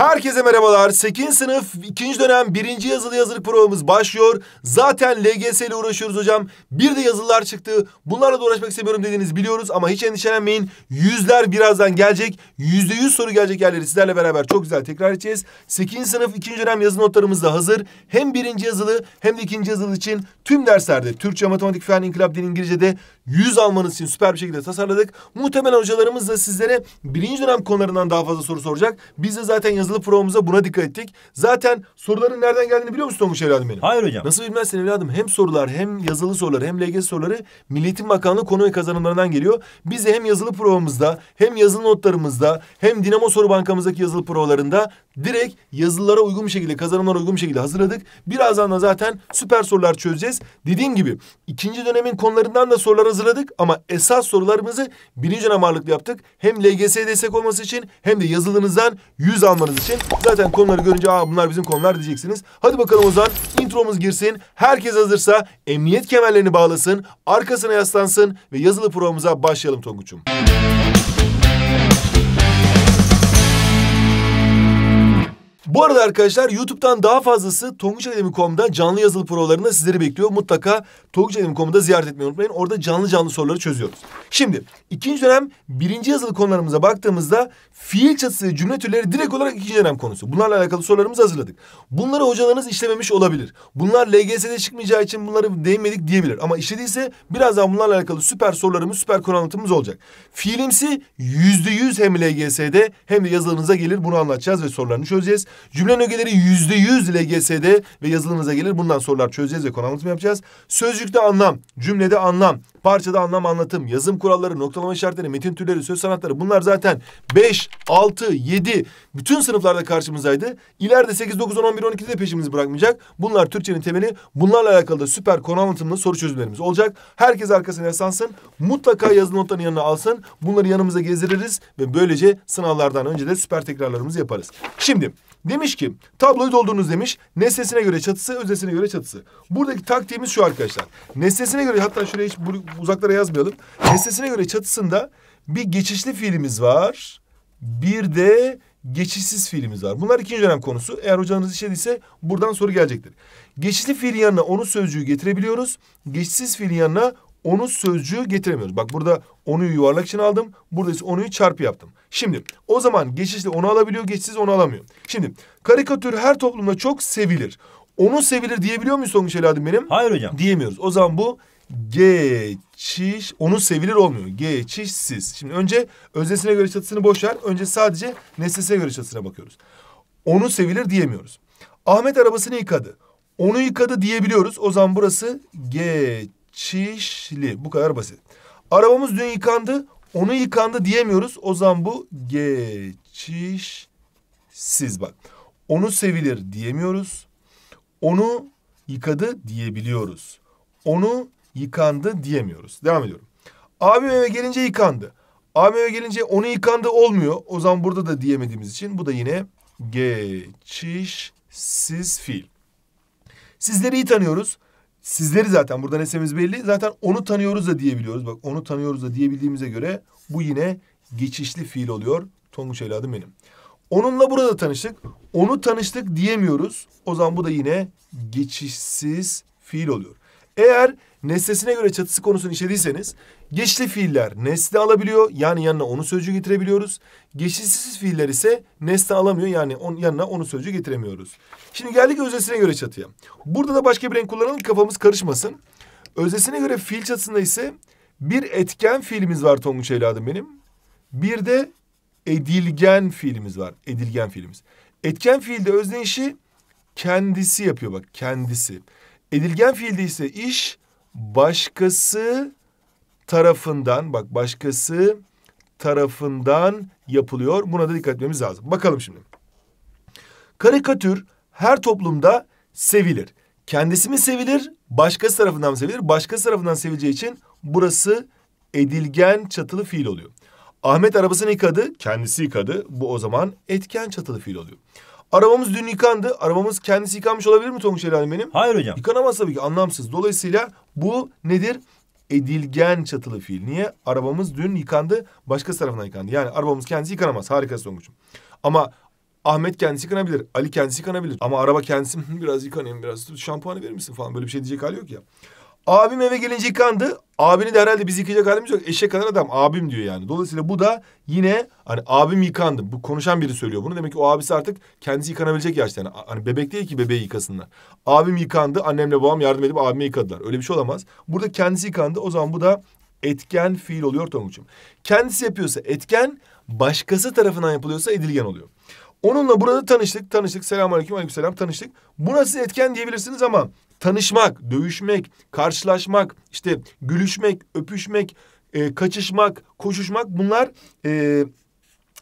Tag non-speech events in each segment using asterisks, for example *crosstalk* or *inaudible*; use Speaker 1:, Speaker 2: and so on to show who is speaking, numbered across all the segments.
Speaker 1: Herkese merhabalar. 8. sınıf 2. dönem 1. yazılı yazılık provamız başlıyor. Zaten LGS ile uğraşıyoruz hocam. Bir de yazılılar çıktı. Bunlarla da uğraşmak istemiyorum dediğiniz biliyoruz ama hiç endişelenmeyin. Yüzler birazdan gelecek. yüzde yüz soru gelecek yerleri sizlerle beraber çok güzel tekrar edeceğiz. 8. sınıf 2. dönem yazılı notlarımız da hazır. Hem 1. yazılı hem de 2. yazılı için tüm derslerde Türkçe, Matematik, Fen, İnkılap, Din, İngilizce'de 100 almanız için süper bir şekilde tasarladık. Muhtemelen hocalarımız da sizlere birinci dönem konularından daha fazla soru soracak. Biz de zaten yazılı provamıza buna dikkat ettik. Zaten soruların nereden geldiğini biliyor musun Tomuş evladım benim? Hayır hocam. Nasıl bilmezsin evladım? Hem sorular hem yazılı sorular hem LGS soruları Milliyetin Bakanlığı konu ve kazanımlarından geliyor. Biz de hem yazılı provamızda hem yazılı notlarımızda hem Dinamo Soru Bankamızdaki yazılı provalarında direkt yazılılara uygun bir şekilde kazanımlara uygun bir şekilde hazırladık. Birazdan da zaten süper sorular çözeceğiz. Dediğim gibi ikinci dönemin konularından da sorular hazırladık hazırladık ama esas sorularımızı birinci önem ağırlıklı yaptık. Hem LGS'ye destek olması için hem de yazılınızdan 100 almanız için. Zaten konuları görünce Aa, bunlar bizim konular diyeceksiniz. Hadi bakalım o zaman intromuz girsin. Herkes hazırsa emniyet kemerlerini bağlasın, arkasına yaslansın ve yazılı provamıza başlayalım Tonguç'um. Bu arada arkadaşlar YouTube'dan daha fazlası tonguçakademi.com'da canlı yazılı provalarında sizleri bekliyor. Mutlaka TonguçAkademi.com'da ziyaret etmeyi unutmayın. Orada canlı canlı soruları çözüyoruz. Şimdi ikinci dönem birinci yazılı konularımıza baktığımızda fiil çatısı cümle türleri direkt olarak ikinci dönem konusu. Bunlarla alakalı sorularımızı hazırladık. Bunları hocalarınız işlememiş olabilir. Bunlar LGS'de çıkmayacağı için bunları değinmedik diyebilir. Ama işlediyse birazdan bunlarla alakalı süper sorularımız, süper konu anlatımımız olacak. Fiilimsi yüzde yüz hem LGS'de hem de yazılarınıza gelir. Bunu anlatacağız ve sorularını çözeceğiz. Cümle ögeleri yüzde yüz LGS'de ve yazılımınıza gelir. Bundan sorular çözeceğiz ve konu anlatımı yapacağız. Sözcükte anlam, cümlede anlam, parçada anlam anlatım, yazım kuralları, noktalama işaretleri, metin türleri, söz sanatları bunlar zaten 5, 6, 7 bütün sınıflarda karşımızdaydı. İleride 8, 9, 10, 11, 12'de de peşimizi bırakmayacak. Bunlar Türkçenin temeli. Bunlarla alakalı da süper konu anlatımlı soru çözümlerimiz olacak. Herkes arkasına yaslansın. Mutlaka yazı notlarını yanına alsın. Bunları yanımıza gezdiririz ve böylece sınavlardan önce de süper tekrarlarımızı yaparız. Şimdi Demiş ki tabloyu doldurunuz demiş. Nesnesine göre çatısı, öznesine göre çatısı. Buradaki taktiğimiz şu arkadaşlar. Nesnesine göre hatta şuraya hiç uzaklara yazmayalım. Nesnesine göre çatısında bir geçişli fiilimiz var. Bir de geçişsiz fiilimiz var. Bunlar ikinci dönem konusu. Eğer hocanız işlediyse buradan soru gelecektir. Geçişli fiilin yanına onu sözcüğü getirebiliyoruz. Geçişsiz fiilin yanına onu sözcüğü getiremiyoruz. Bak burada onu yuvarlak için aldım. Burada ise onuyu çarpı yaptım. Şimdi o zaman geçişli onu alabiliyor, geçsiz onu alamıyor. Şimdi karikatür her toplumda çok sevilir. Onu sevilir diyebiliyor muyuz Songuç Eladim benim? Hayır hocam. Diyemiyoruz. O zaman bu geçiş onu sevilir olmuyor. Geçişsiz. Şimdi önce öznesine göre çatısını boş ver. Önce sadece nesnesine göre çatısına bakıyoruz. Onu sevilir diyemiyoruz. Ahmet arabasını yıkadı. Onu yıkadı diyebiliyoruz. O zaman burası geç çişli Bu kadar basit. Arabamız dün yıkandı. Onu yıkandı diyemiyoruz. O zaman bu geçişsiz bak. Onu sevilir diyemiyoruz. Onu yıkadı diyebiliyoruz. Onu yıkandı diyemiyoruz. Devam ediyorum. Abim eve gelince yıkandı. Abim eve gelince onu yıkandı olmuyor. O zaman burada da diyemediğimiz için bu da yine geçişsiz fiil. Sizleri iyi tanıyoruz sizleri zaten burada esemiz belli. Zaten onu tanıyoruz da diyebiliyoruz. Bak onu tanıyoruz da diyebildiğimize göre bu yine geçişli fiil oluyor. Tonguç evladım benim. Onunla burada tanıştık. Onu tanıştık diyemiyoruz. O zaman bu da yine geçişsiz fiil oluyor. Eğer nesnesine göre çatısı konusunu işlediyseniz geçli fiiller nesne alabiliyor yani yanına onu sözcüğü getirebiliyoruz. Geçişsiz fiiller ise nesne alamıyor yani on, yanına onu sözcüğü getiremiyoruz. Şimdi geldik öznesine göre çatıya. Burada da başka bir renk kullanalım kafamız karışmasın. Öznesine göre fiil çatısında ise bir etken fiilimiz var Tonguç evladım benim. Bir de edilgen fiilimiz var. Edilgen fiilimiz. Etken fiilde özne işi kendisi yapıyor bak kendisi. Edilgen fiilde ise iş başkası tarafından bak başkası tarafından yapılıyor. Buna da dikkat etmemiz lazım. Bakalım şimdi. Karikatür her toplumda sevilir. Kendisi mi sevilir, başkası tarafından mı sevilir? Başkası tarafından sevileceği için burası edilgen çatılı fiil oluyor. Ahmet arabasını yıkadı, kendisi yıkadı. Bu o zaman etken çatılı fiil oluyor. Arabamız dün yıkandı. Arabamız kendisi yıkanmış olabilir mi Tonguç Helal benim? Hayır hocam. Yıkanamaz tabii ki anlamsız. Dolayısıyla bu nedir? Edilgen çatılı fiil. Niye? Arabamız dün yıkandı. Başka tarafından yıkandı. Yani arabamız kendisi yıkanamaz. Harika Tonguç'um. Ama Ahmet kendisi yıkanabilir. Ali kendisi yıkanabilir. Ama araba kendisi biraz yıkanayım biraz şampuanı verir misin falan böyle bir şey diyecek hali yok ya. Abim eve gelince yıkandı. Abini de herhalde biz yıkayacak halimiz yok. Eşek kadar adam abim diyor yani. Dolayısıyla bu da yine hani abim yıkandı. Bu konuşan biri söylüyor bunu. Demek ki o abisi artık kendisi yıkanabilecek yaşta. Yani hani bebek değil ki bebeği yıkasınlar. Abim yıkandı. Annemle babam yardım edip abimi yıkadılar. Öyle bir şey olamaz. Burada kendisi yıkandı. O zaman bu da etken fiil oluyor Tonguç'um. Kendisi yapıyorsa etken, başkası tarafından yapılıyorsa edilgen oluyor. Onunla burada tanıştık, tanıştık. Selamünaleyküm, selam. tanıştık. Bu nasıl etken diyebilirsiniz ama tanışmak, dövüşmek, karşılaşmak, işte gülüşmek, öpüşmek, e, kaçışmak, koşuşmak bunlar e,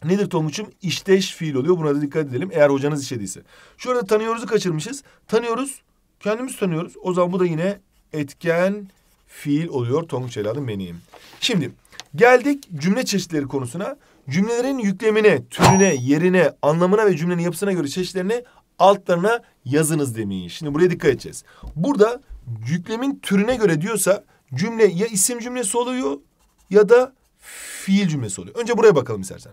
Speaker 1: nedir Tonguç'um? İşteş fiil oluyor. Buna da dikkat edelim eğer hocanız işlediyse. Şurada tanıyoruz'u kaçırmışız. Tanıyoruz, kendimiz tanıyoruz. O zaman bu da yine etken fiil oluyor. Tonguç evladım benim. Şimdi geldik cümle çeşitleri konusuna. Cümlelerin yüklemine, türüne, yerine, anlamına ve cümlenin yapısına göre çeşitlerini altlarına yazınız demeyi. Şimdi buraya dikkat edeceğiz. Burada yüklemin türüne göre diyorsa cümle ya isim cümlesi oluyor ya da fiil cümlesi oluyor. Önce buraya bakalım istersen.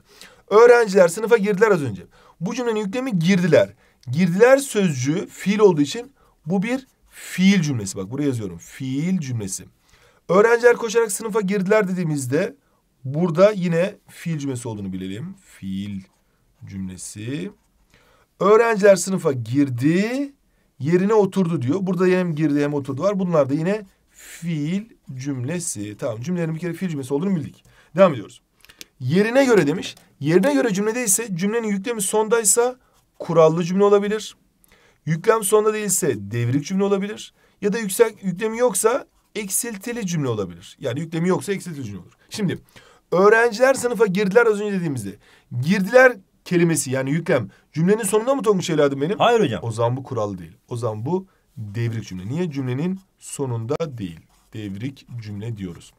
Speaker 1: Öğrenciler sınıfa girdiler az önce. Bu cümlenin yüklemi girdiler. Girdiler sözcüğü fiil olduğu için bu bir fiil cümlesi. Bak buraya yazıyorum. Fiil cümlesi. Öğrenciler koşarak sınıfa girdiler dediğimizde burada yine fiil cümlesi olduğunu bilelim. Fiil cümlesi. Öğrenciler sınıfa girdi, yerine oturdu diyor. Burada hem girdi hem oturdu var. Bunlar da yine fiil cümlesi. Tamam cümlelerin bir kere fiil cümlesi olduğunu bildik. Devam ediyoruz. Yerine göre demiş. Yerine göre cümlede ise cümlenin yüklemi sondaysa kurallı cümle olabilir. Yüklem sonda değilse devrik cümle olabilir. Ya da yüksek yüklemi yoksa eksiltili cümle olabilir. Yani yüklemi yoksa eksiltili cümle olur. Şimdi öğrenciler sınıfa girdiler az önce dediğimizde. Girdiler kelimesi yani yüklem Cümlenin sonunda mı tonguç evladım benim? Hayır hocam. O zaman bu kural değil. O zaman bu devrik cümle. Niye? Cümlenin sonunda değil. Devrik cümle diyoruz.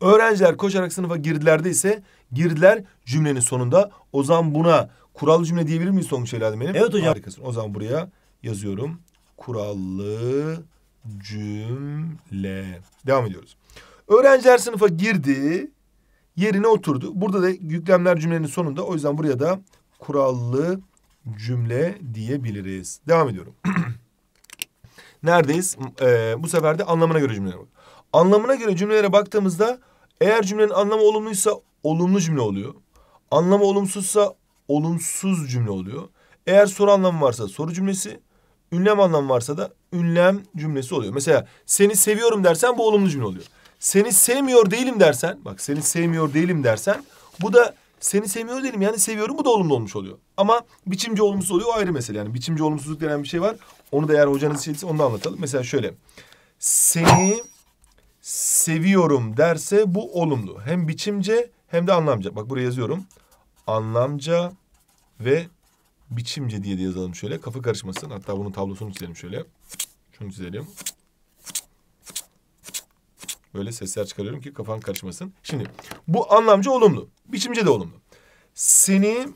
Speaker 1: Öğrenciler koşarak sınıfa girdiler de ise girdiler cümlenin sonunda. O zaman buna kurallı cümle diyebilir miyiz tonguç evladım benim? Evet hocam. Harikasın. O zaman buraya yazıyorum. Kurallı cümle. Devam ediyoruz. Öğrenciler sınıfa girdi, yerine oturdu. Burada da yüklemler cümlenin sonunda. O yüzden buraya da kurallı cümle diyebiliriz. Devam ediyorum. *clears throat* Neredeyiz? Ee, bu sefer de anlamına göre cümlelere bak. Anlamına göre cümlelere baktığımızda eğer cümlenin anlamı olumluysa olumlu cümle oluyor. Anlamı olumsuzsa olumsuz cümle oluyor. Eğer soru anlamı varsa soru cümlesi, ünlem anlamı varsa da ünlem cümlesi oluyor. Mesela seni seviyorum dersen bu olumlu cümle oluyor. Seni sevmiyor değilim dersen, bak seni sevmiyor değilim dersen bu da seni sevmiyoruz değilim yani seviyorum bu da olumlu olmuş oluyor. Ama biçimci olumsuz oluyor o ayrı mesele yani biçimci olumsuzluk denen bir şey var. Onu da eğer hocanız şeyse onu da anlatalım. Mesela şöyle seni seviyorum derse bu olumlu. Hem biçimce hem de anlamca. Bak buraya yazıyorum. Anlamca ve biçimce diye de yazalım şöyle. Kafa karışmasın. Hatta bunun tablosunu çizelim şöyle. Şunu çizelim. Böyle sesler çıkarıyorum ki kafan karışmasın. Şimdi bu anlamca olumlu. Biçimce de olumlu. Seni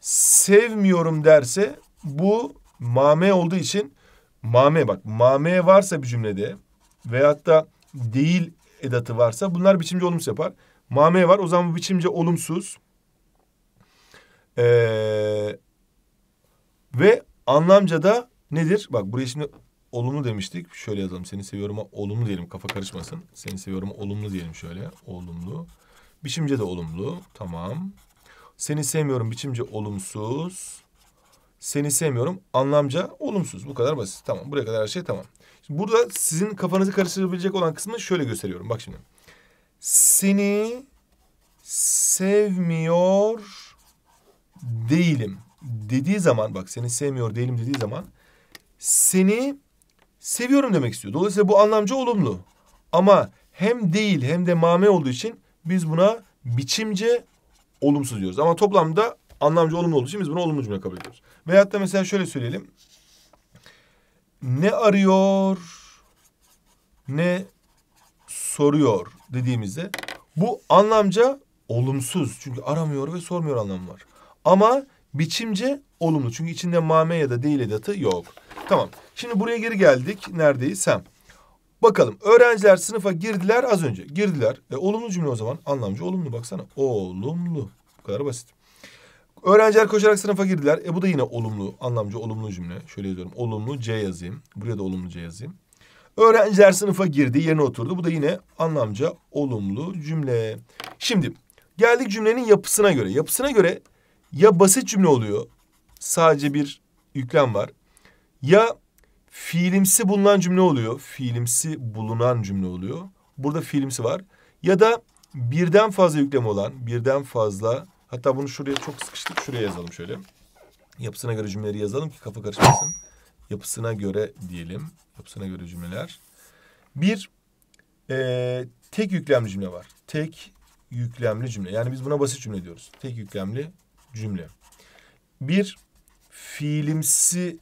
Speaker 1: sevmiyorum derse bu mame olduğu için mame bak mame varsa bir cümlede veyahut da değil edatı varsa bunlar biçimce olumsuz yapar. Mame var o zaman bu biçimce olumsuz. Ee, ve anlamca da nedir? Bak buraya şimdi olumlu demiştik. Şöyle yazalım. Seni seviyorum olumlu diyelim. Kafa karışmasın. Seni seviyorum olumlu diyelim şöyle. Olumlu. Biçimce de olumlu. Tamam. Seni sevmiyorum biçimce olumsuz. Seni sevmiyorum anlamca olumsuz. Bu kadar basit. Tamam. Buraya kadar her şey tamam. Şimdi burada sizin kafanızı karıştırabilecek olan kısmı şöyle gösteriyorum. Bak şimdi. Seni sevmiyor değilim dediği zaman bak seni sevmiyor değilim dediği zaman seni seviyorum demek istiyor. Dolayısıyla bu anlamca olumlu. Ama hem değil hem de mame olduğu için biz buna biçimce olumsuz diyoruz. Ama toplamda anlamcı olumlu olduğu için biz bunu olumlu cümle kabul ediyoruz. Veyahut da mesela şöyle söyleyelim. Ne arıyor ne soruyor dediğimizde bu anlamca olumsuz. Çünkü aramıyor ve sormuyor anlamı var. Ama biçimce olumlu. Çünkü içinde mame ya da değil edatı yok. Tamam. Şimdi buraya geri geldik. Neredeyiz? Hem. Bakalım öğrenciler sınıfa girdiler az önce. Girdiler. E, olumlu cümle o zaman. Anlamcı olumlu baksana. Olumlu. Bu kadar basit. Öğrenciler koşarak sınıfa girdiler. E bu da yine olumlu. Anlamcı olumlu cümle. Şöyle yazıyorum. Olumlu C yazayım. Buraya da olumlu C yazayım. Öğrenciler sınıfa girdi, yerine oturdu. Bu da yine anlamca olumlu cümle. Şimdi geldik cümlenin yapısına göre. Yapısına göre ya basit cümle oluyor. Sadece bir yüklem var. Ya fiilimsi bulunan cümle oluyor. Fiilimsi bulunan cümle oluyor. Burada fiilimsi var. Ya da birden fazla yüklem olan, birden fazla... Hatta bunu şuraya çok sıkıştık. Şuraya yazalım şöyle. Yapısına göre cümleleri yazalım ki kafa karışmasın. Yapısına göre diyelim. Yapısına göre cümleler. Bir, e, tek yüklemli cümle var. Tek yüklemli cümle. Yani biz buna basit cümle diyoruz. Tek yüklemli cümle. Bir, fiilimsi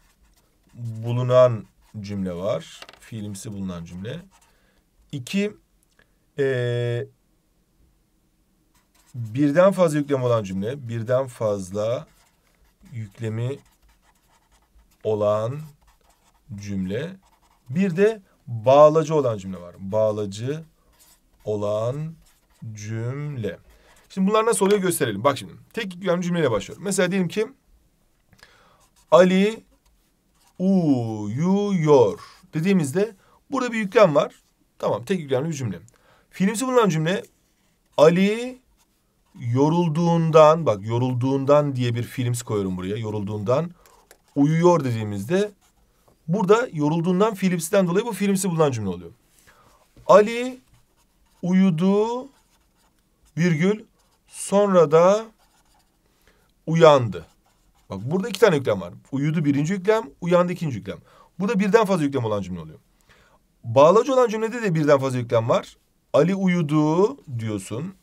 Speaker 1: bulunan cümle var. Fiilimsi bulunan cümle. İki, e, birden fazla yüklem olan cümle. Birden fazla yüklemi olan cümle. Bir de bağlacı olan cümle var. Bağlacı olan cümle. Şimdi bunlar nasıl oluyor gösterelim. Bak şimdi tek yüklem cümleyle başlıyorum. Mesela diyelim ki Ali uyuyor dediğimizde burada bir yüklem var. Tamam tek yüklemli bir cümle. Fiilimsi bulunan cümle Ali yorulduğundan bak yorulduğundan diye bir fiilimiz koyuyorum buraya. Yorulduğundan uyuyor dediğimizde burada yorulduğundan fiilimsiden dolayı bu fiilimsi bulunan cümle oluyor. Ali uyudu virgül sonra da uyandı. Bak burada iki tane yüklem var. Uyudu birinci yüklem, uyandı ikinci yüklem. Burada birden fazla yüklem olan cümle oluyor. Bağlacı olan cümlede de birden fazla yüklem var. Ali uyudu diyorsun.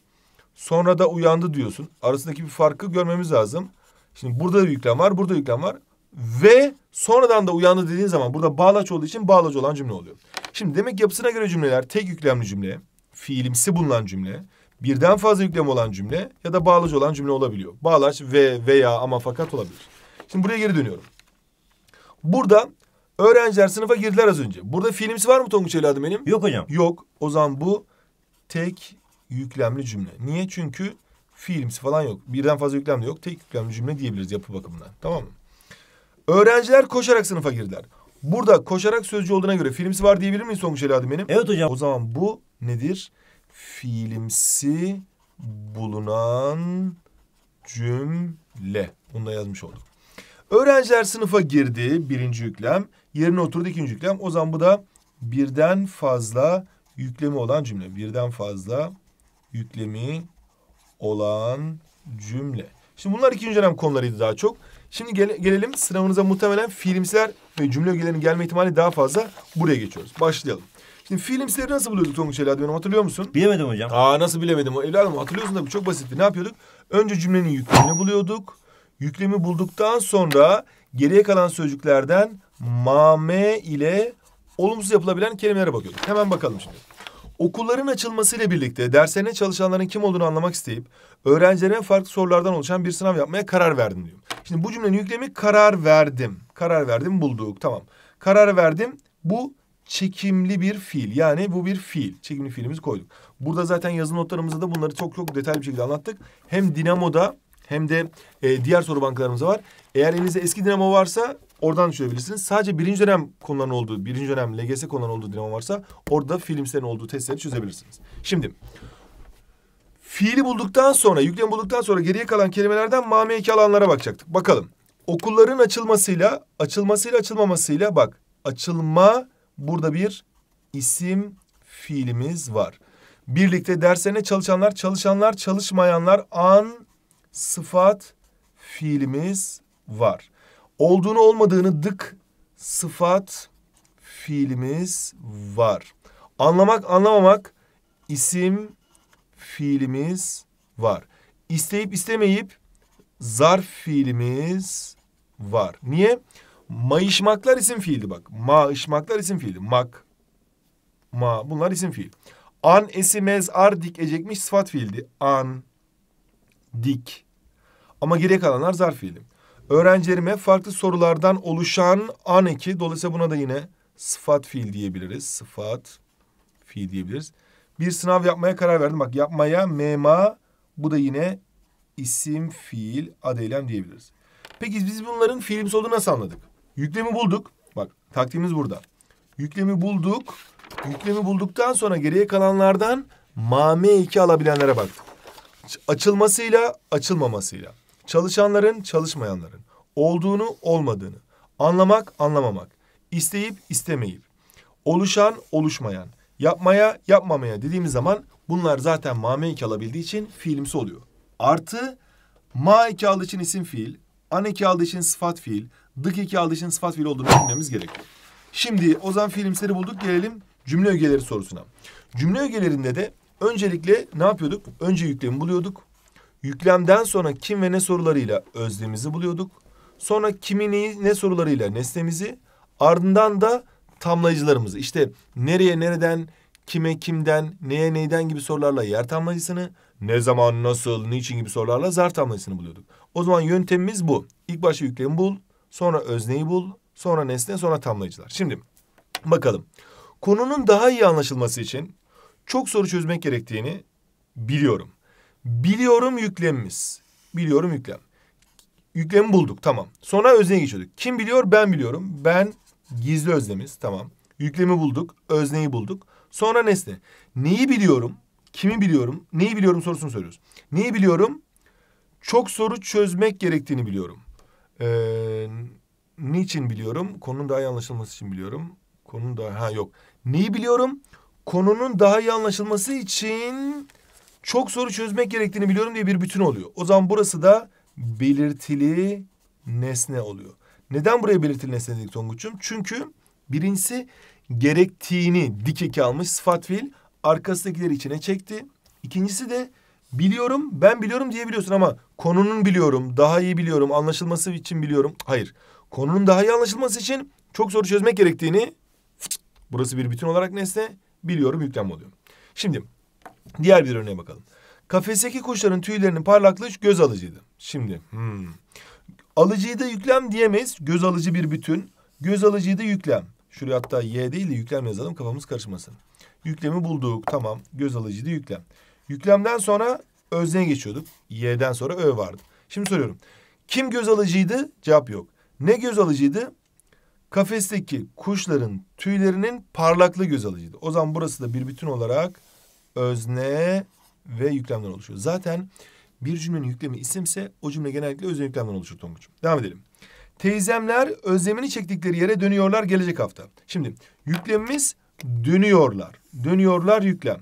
Speaker 1: Sonra da uyandı diyorsun. Arasındaki bir farkı görmemiz lazım. Şimdi burada da yüklem var, burada yüklem var. Ve sonradan da uyandı dediğin zaman burada bağlaç olduğu için bağlaç olan cümle oluyor. Şimdi demek yapısına göre cümleler tek yüklemli cümle, fiilimsi bulunan cümle, birden fazla yüklem olan cümle ya da bağlacı olan cümle olabiliyor. Bağlaç ve veya ama fakat olabilir. Şimdi buraya geri dönüyorum. Burada öğrenciler sınıfa girdiler az önce. Burada fiilimsi var mı Tonguç evladım benim? Yok hocam. Yok. O zaman bu tek yüklemli cümle. Niye? Çünkü fiilimsi falan yok. Birden fazla yüklem de yok. Tek yüklemli cümle diyebiliriz yapı bakımından. Tamam mı? Öğrenciler koşarak sınıfa girdiler. Burada koşarak sözcü olduğuna göre fiilimsi var diyebilir miyiz Tonguç evladım benim? Evet hocam. O zaman bu nedir? fiilimsi bulunan cümle. Bunu da yazmış olduk. Öğrenciler sınıfa girdi birinci yüklem. Yerine oturdu ikinci yüklem. O zaman bu da birden fazla yüklemi olan cümle. Birden fazla yüklemi olan cümle. Şimdi bunlar ikinci dönem konularıydı daha çok. Şimdi gele, gelelim sınavınıza muhtemelen fiilimsiler ve cümle ögelerinin gelme ihtimali daha fazla. Buraya geçiyoruz. Başlayalım. Şimdi filmsleri nasıl buluyorduk Tonguç Ela Hanım hatırlıyor musun? Bilemedim hocam. Aa nasıl bilemedim? Evladım hatırlıyorsun tabii çok basitti. Ne yapıyorduk? Önce cümlenin yüklemini buluyorduk. Yüklemi bulduktan sonra geriye kalan sözcüklerden mame ile olumsuz yapılabilen kelimelere bakıyorduk. Hemen bakalım şimdi. Okulların açılmasıyla birlikte derslerine çalışanların kim olduğunu anlamak isteyip öğrencilerine farklı sorulardan oluşan bir sınav yapmaya karar verdim diyor. Şimdi bu cümlenin yüklemi karar verdim. Karar verdim bulduk tamam. Karar verdim bu çekimli bir fiil. Yani bu bir fiil. Çekimli fiilimizi koyduk. Burada zaten yazılı notlarımızda da bunları çok çok detaylı bir şekilde anlattık. Hem Dinamo'da hem de e, diğer soru bankalarımızda var. Eğer elinizde eski Dinamo varsa oradan düşürebilirsiniz. Sadece birinci dönem konuların olduğu, birinci dönem LGS konuların olduğu Dinamo varsa orada filmslerin olduğu testleri çözebilirsiniz. Şimdi fiili bulduktan sonra, yüklemi bulduktan sonra geriye kalan kelimelerden mameki alanlara bakacaktık. Bakalım. Okulların açılmasıyla, açılmasıyla açılmamasıyla bak. Açılma Burada bir isim fiilimiz var. Birlikte derslerine çalışanlar, çalışanlar, çalışmayanlar, an, sıfat fiilimiz var. Olduğunu olmadığını dık sıfat fiilimiz var. Anlamak, anlamamak isim fiilimiz var. İsteyip istemeyip zarf fiilimiz var. Niye? Mayışmaklar isim fiildi bak. Maışmaklar isim fiildi. Mak, ma bunlar isim fiil. An esimez ar dik ecekmiş sıfat fiildi. An, dik. Ama geri kalanlar zarf fiili. Öğrencilerime farklı sorulardan oluşan an eki. Dolayısıyla buna da yine sıfat fiil diyebiliriz. Sıfat fiil diyebiliriz. Bir sınav yapmaya karar verdim. Bak yapmaya mema bu da yine isim fiil ad eylem diyebiliriz. Peki biz bunların fiilimsi olduğunu nasıl anladık? Yüklemi bulduk. Bak taktiğimiz burada. Yüklemi bulduk. Yüklemi bulduktan sonra geriye kalanlardan MAM2 alabilenlere baktık. Açılmasıyla, açılmamasıyla. Çalışanların, çalışmayanların. Olduğunu, olmadığını. Anlamak, anlamamak. İsteyip, istemeyip. Oluşan, oluşmayan. Yapmaya, yapmamaya dediğimiz zaman bunlar zaten MAM2 alabildiği için fiilimsi oluyor. Artı ma iki aldığı için isim fiil, an iki aldığı için sıfat fiil, dakiki aldığı için sıfat fiil olduğunu bilmemiz gerek. Şimdi o zaman fiilimsleri bulduk gelelim cümle ögeleri sorusuna. Cümle ögelerinde de öncelikle ne yapıyorduk? Önce yüklemi buluyorduk. Yüklemden sonra kim ve ne sorularıyla özlemizi buluyorduk. Sonra kimi neyi ne sorularıyla nesnemizi ardından da tamlayıcılarımızı İşte nereye nereden kime kimden neye neyden gibi sorularla yer tamlayıcısını ne zaman nasıl niçin gibi sorularla zar tamlayıcısını buluyorduk. O zaman yöntemimiz bu. İlk başta yüklemi bul sonra özneyi bul, sonra nesne, sonra tamlayıcılar. Şimdi bakalım. Konunun daha iyi anlaşılması için çok soru çözmek gerektiğini biliyorum. Biliyorum yüklemimiz. Biliyorum yüklem. Yüklemi bulduk tamam. Sonra özneye geçiyorduk. Kim biliyor? Ben biliyorum. Ben gizli öznemiz tamam. Yüklemi bulduk. Özneyi bulduk. Sonra nesne. Neyi biliyorum? Kimi biliyorum? Neyi biliyorum sorusunu soruyoruz. Neyi biliyorum? Çok soru çözmek gerektiğini biliyorum. Ee, niçin biliyorum? Konunun daha iyi anlaşılması için biliyorum. Konunun daha... Ha yok. Neyi biliyorum? Konunun daha iyi anlaşılması için çok soru çözmek gerektiğini biliyorum diye bir bütün oluyor. O zaman burası da belirtili nesne oluyor. Neden buraya belirtili nesne dedik Tonguç'um? Çünkü birincisi gerektiğini dikeke almış sıfat fiil arkasındakileri içine çekti. İkincisi de biliyorum ben biliyorum diyebiliyorsun ama konunun biliyorum, daha iyi biliyorum, anlaşılması için biliyorum. Hayır. Konunun daha iyi anlaşılması için çok soru çözmek gerektiğini burası bir bütün olarak nesne biliyorum yüklem oluyor. Şimdi diğer bir örneğe bakalım. Kafesteki kuşların tüylerinin parlaklığı göz alıcıydı. Şimdi hmm. alıcıyı da yüklem diyemeyiz. Göz alıcı bir bütün. Göz alıcıyı da yüklem. Şuraya hatta y değil de yüklem yazalım kafamız karışmasın. Yüklemi bulduk tamam. Göz alıcıydı yüklem. Yüklemden sonra özneye geçiyorduk. Y'den sonra ö vardı. Şimdi soruyorum. Kim göz alıcıydı? Cevap yok. Ne göz alıcıydı? Kafesteki kuşların tüylerinin parlaklığı göz alıcıydı. O zaman burası da bir bütün olarak özne ve yüklemden oluşuyor. Zaten bir cümlenin yüklemi isimse o cümle genellikle özne yüklemden oluşur Tonguç'um. Devam edelim. Teyzemler özlemini çektikleri yere dönüyorlar gelecek hafta. Şimdi yüklemimiz dönüyorlar. Dönüyorlar yüklem.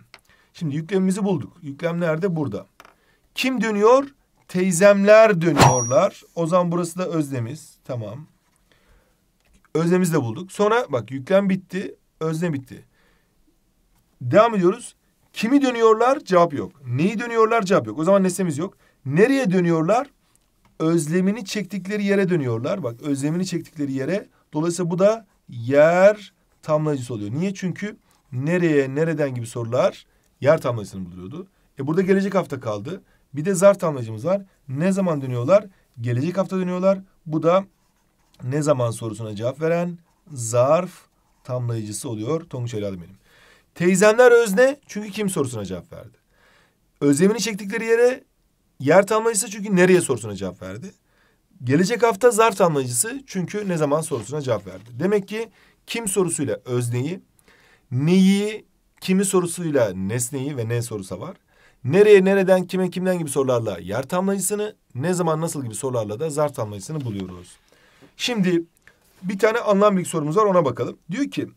Speaker 1: Şimdi yüklemimizi bulduk. Yüklem nerede? Burada. Kim dönüyor? Teyzemler dönüyorlar. O zaman burası da özlemiz. Tamam. Özlemizi de bulduk. Sonra bak yüklem bitti. Özne bitti. Devam ediyoruz. Kimi dönüyorlar? Cevap yok. Neyi dönüyorlar? Cevap yok. O zaman nesnemiz yok. Nereye dönüyorlar? Özlemini çektikleri yere dönüyorlar. Bak özlemini çektikleri yere. Dolayısıyla bu da yer tamlayıcısı oluyor. Niye? Çünkü nereye, nereden gibi sorular yer tamlayıcısını buluyordu. E burada gelecek hafta kaldı. Bir de zar tamlacımız var. Ne zaman dönüyorlar? Gelecek hafta dönüyorlar. Bu da ne zaman sorusuna cevap veren zarf tamlayıcısı oluyor Tonguç evladım benim. Teyzemler özne çünkü kim sorusuna cevap verdi. Özlemini çektikleri yere yer tamlayıcısı çünkü nereye sorusuna cevap verdi. Gelecek hafta zarf tamlayıcısı çünkü ne zaman sorusuna cevap verdi. Demek ki kim sorusuyla özneyi, neyi, kimi sorusuyla nesneyi ve ne sorusu var. Nereye, nereden, kime, kimden gibi sorularla yer tamlayıcısını, ne zaman, nasıl gibi sorularla da zar tamlayıcısını buluyoruz. Şimdi bir tane anlam bilgi sorumuz var ona bakalım. Diyor ki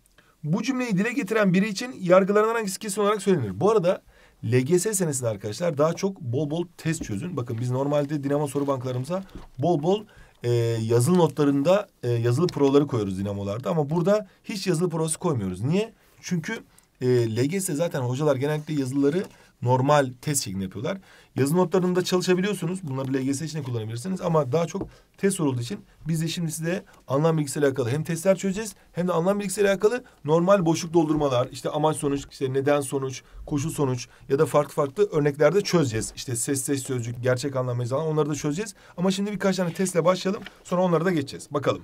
Speaker 1: bu cümleyi dile getiren biri için yargılarından hangisi kesin olarak söylenir? Bu arada LGS senesinde arkadaşlar daha çok bol bol test çözün. Bakın biz normalde Dinamo soru banklarımıza bol bol e, yazılı notlarında e, yazılı proları koyuyoruz Dinamolarda. Ama burada hiç yazılı prosu koymuyoruz. Niye? Çünkü e, LGS zaten hocalar genellikle yazılıları normal test şeklinde yapıyorlar. Yazı notlarında çalışabiliyorsunuz. Bunları LGS için de kullanabilirsiniz. Ama daha çok test sorulduğu için biz de şimdi size anlam bilgisiyle alakalı hem testler çözeceğiz hem de anlam bilgisiyle alakalı normal boşluk doldurmalar, işte amaç sonuç, işte neden sonuç, koşul sonuç ya da farklı farklı örneklerde çözeceğiz. İşte ses ses sözcük, gerçek anlam mecazan onları da çözeceğiz. Ama şimdi birkaç tane testle başlayalım. Sonra onlara da geçeceğiz. Bakalım.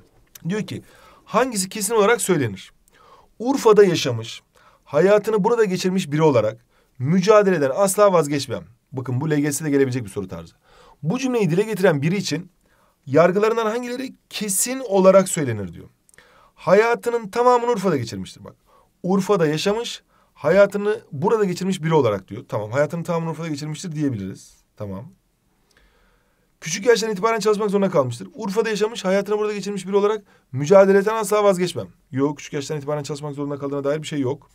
Speaker 1: Diyor ki hangisi kesin olarak söylenir? Urfa'da yaşamış, hayatını burada geçirmiş biri olarak Mücadele mücadeleden asla vazgeçmem. Bakın bu LGS'de gelebilecek bir soru tarzı. Bu cümleyi dile getiren biri için yargılarından hangileri kesin olarak söylenir diyor. Hayatının tamamını Urfa'da geçirmiştir bak. Urfa'da yaşamış, hayatını burada geçirmiş biri olarak diyor. Tamam hayatının tamamını Urfa'da geçirmiştir diyebiliriz. Tamam. Küçük yaştan itibaren çalışmak zorunda kalmıştır. Urfa'da yaşamış, hayatını burada geçirmiş biri olarak mücadeleden asla vazgeçmem. Yok, küçük yaştan itibaren çalışmak zorunda kaldığına dair bir şey yok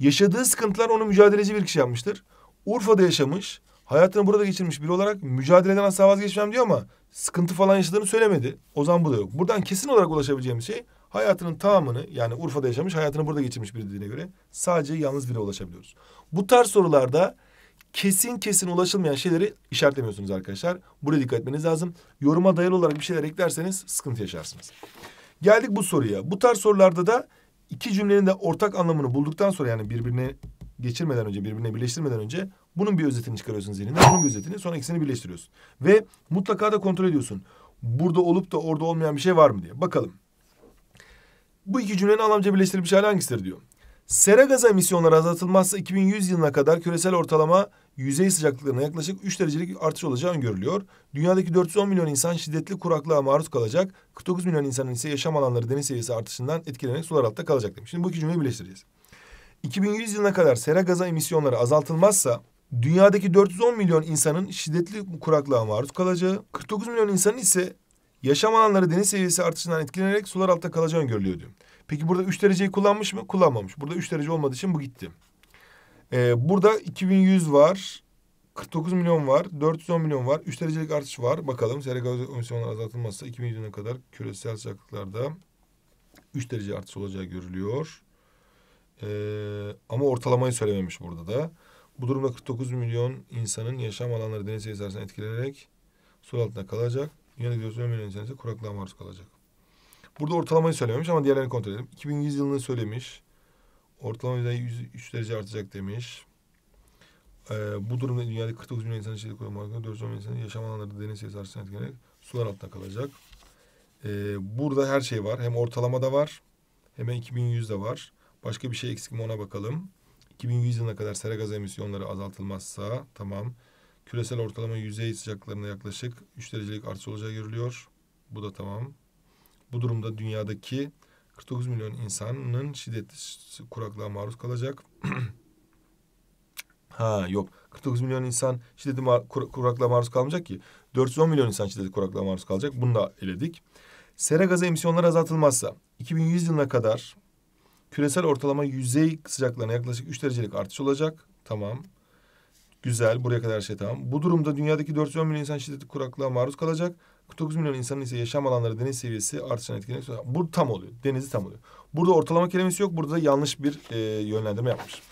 Speaker 1: yaşadığı sıkıntılar onu mücadeleci bir kişi yapmıştır. Urfa'da yaşamış, hayatını burada geçirmiş biri olarak mücadeleden asla vazgeçmem diyor ama sıkıntı falan yaşadığını söylemedi. O zaman bu da yok. Buradan kesin olarak ulaşabileceğim şey hayatının tamamını yani Urfa'da yaşamış hayatını burada geçirmiş biri dediğine göre sadece yalnız biri ulaşabiliyoruz. Bu tarz sorularda kesin kesin ulaşılmayan şeyleri işaretlemiyorsunuz arkadaşlar. Buraya dikkat etmeniz lazım. Yoruma dayalı olarak bir şeyler eklerseniz sıkıntı yaşarsınız. Geldik bu soruya. Bu tarz sorularda da iki cümlenin de ortak anlamını bulduktan sonra yani birbirine geçirmeden önce, birbirine birleştirmeden önce bunun bir özetini çıkarıyorsun zihninde, bunun bir özetini, sonra ikisini birleştiriyorsun. Ve mutlaka da kontrol ediyorsun. Burada olup da orada olmayan bir şey var mı diye. Bakalım. Bu iki cümlenin anlamca birleştirilmiş hali hangisidir diyor. Sera gazı emisyonları azaltılmazsa 2100 yılına kadar küresel ortalama yüzey sıcaklıklarına yaklaşık 3 derecelik artış olacağı öngörülüyor. Dünyadaki 410 milyon insan şiddetli kuraklığa maruz kalacak. 49 milyon insanın ise yaşam alanları deniz seviyesi artışından etkilenerek sular altta kalacak demiş. Şimdi bu iki cümleyi birleştireceğiz. 2100 yılına kadar sera gazı emisyonları azaltılmazsa dünyadaki 410 milyon insanın şiddetli kuraklığa maruz kalacağı, 49 milyon insanın ise yaşam alanları deniz seviyesi artışından etkilenerek sular altta kalacağı öngörülüyor diyor. Peki burada üç dereceyi kullanmış mı? Kullanmamış. Burada üç derece olmadığı için bu gitti. Ee, burada 2100 var. 49 milyon var. 410 milyon var. 3 derecelik artış var. Bakalım sera gaz emisyonları azaltılmazsa 2100'üne kadar küresel sıcaklıklarda 3 derece artış olacağı görülüyor. Ee, ama ortalamayı söylememiş burada da. Bu durumda 49 milyon insanın yaşam alanları deniz seviyesi etkilenerek su altında kalacak. Dünyadaki 410 milyon insan ise kuraklığa maruz kalacak. Burada ortalamayı söylememiş ama diğerlerini kontrol edelim. 2100 yılını söylemiş. Ortalama yüzde 3 derece artacak demiş. Ee, bu durumda dünyada 49 milyon insan içeri koyma hakkında milyon insanın yaşam alanları deniz seviyesi artışına etkilenerek sular altında kalacak. Ee, burada her şey var. Hem ortalama da var. Hemen 2100 de var. Başka bir şey eksik mi ona bakalım. 2100 yılına kadar sera gazı emisyonları azaltılmazsa tamam. Küresel ortalama yüzey sıcaklıklarında yaklaşık 3 derecelik artış olacağı görülüyor. Bu da tamam. Bu durumda dünyadaki 49 milyon insanın şiddetli kuraklığa maruz kalacak. *clears throat* ha yok. 49 milyon insan şiddetli mar- kur- kuraklığa maruz kalmayacak ki. 410 milyon insan şiddetli kuraklığa maruz kalacak. Bunu da eledik. Sera gazı emisyonları azaltılmazsa 2100 yılına kadar küresel ortalama yüzey sıcaklığına yaklaşık 3 derecelik artış olacak. Tamam. Güzel. Buraya kadar şey tamam. Bu durumda dünyadaki 410 milyon insan şiddetli kuraklığa maruz kalacak. 49 milyon insanın ise yaşam alanları deniz seviyesi artışına etkilemek zorunda. Bu tam oluyor. Denizi tam oluyor. Burada ortalama kelimesi yok. Burada da yanlış bir e, yönlendirme yapmış.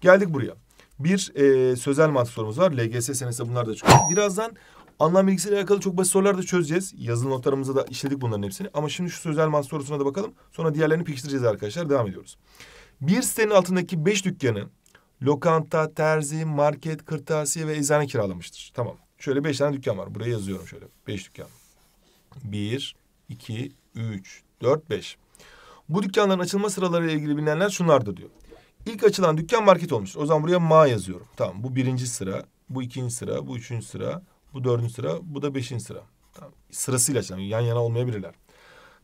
Speaker 1: Geldik buraya. Bir e, sözel mantık sorumuz var. LGS senesinde bunlar da çıkıyor. Birazdan anlam bilgisiyle alakalı çok basit sorular da çözeceğiz. Yazılı notlarımızda da işledik bunların hepsini. Ama şimdi şu sözel mantık sorusuna da bakalım. Sonra diğerlerini pekiştireceğiz arkadaşlar. Devam ediyoruz. Bir sitenin altındaki beş dükkanı lokanta, terzi, market, kırtasiye ve eczane kiralamıştır. Tamam. Şöyle beş tane dükkan var. Buraya yazıyorum şöyle. Beş dükkan. 1, 2, 3, 4, 5. Bu dükkanların açılma sıraları ile ilgili bilinenler şunlardı diyor. İlk açılan dükkan market olmuş. O zaman buraya ma yazıyorum. Tamam bu birinci sıra, bu ikinci sıra, bu üçüncü sıra, bu dördüncü sıra, bu da beşinci sıra. Tamam. Sırasıyla açılan, yan yana olmayabilirler.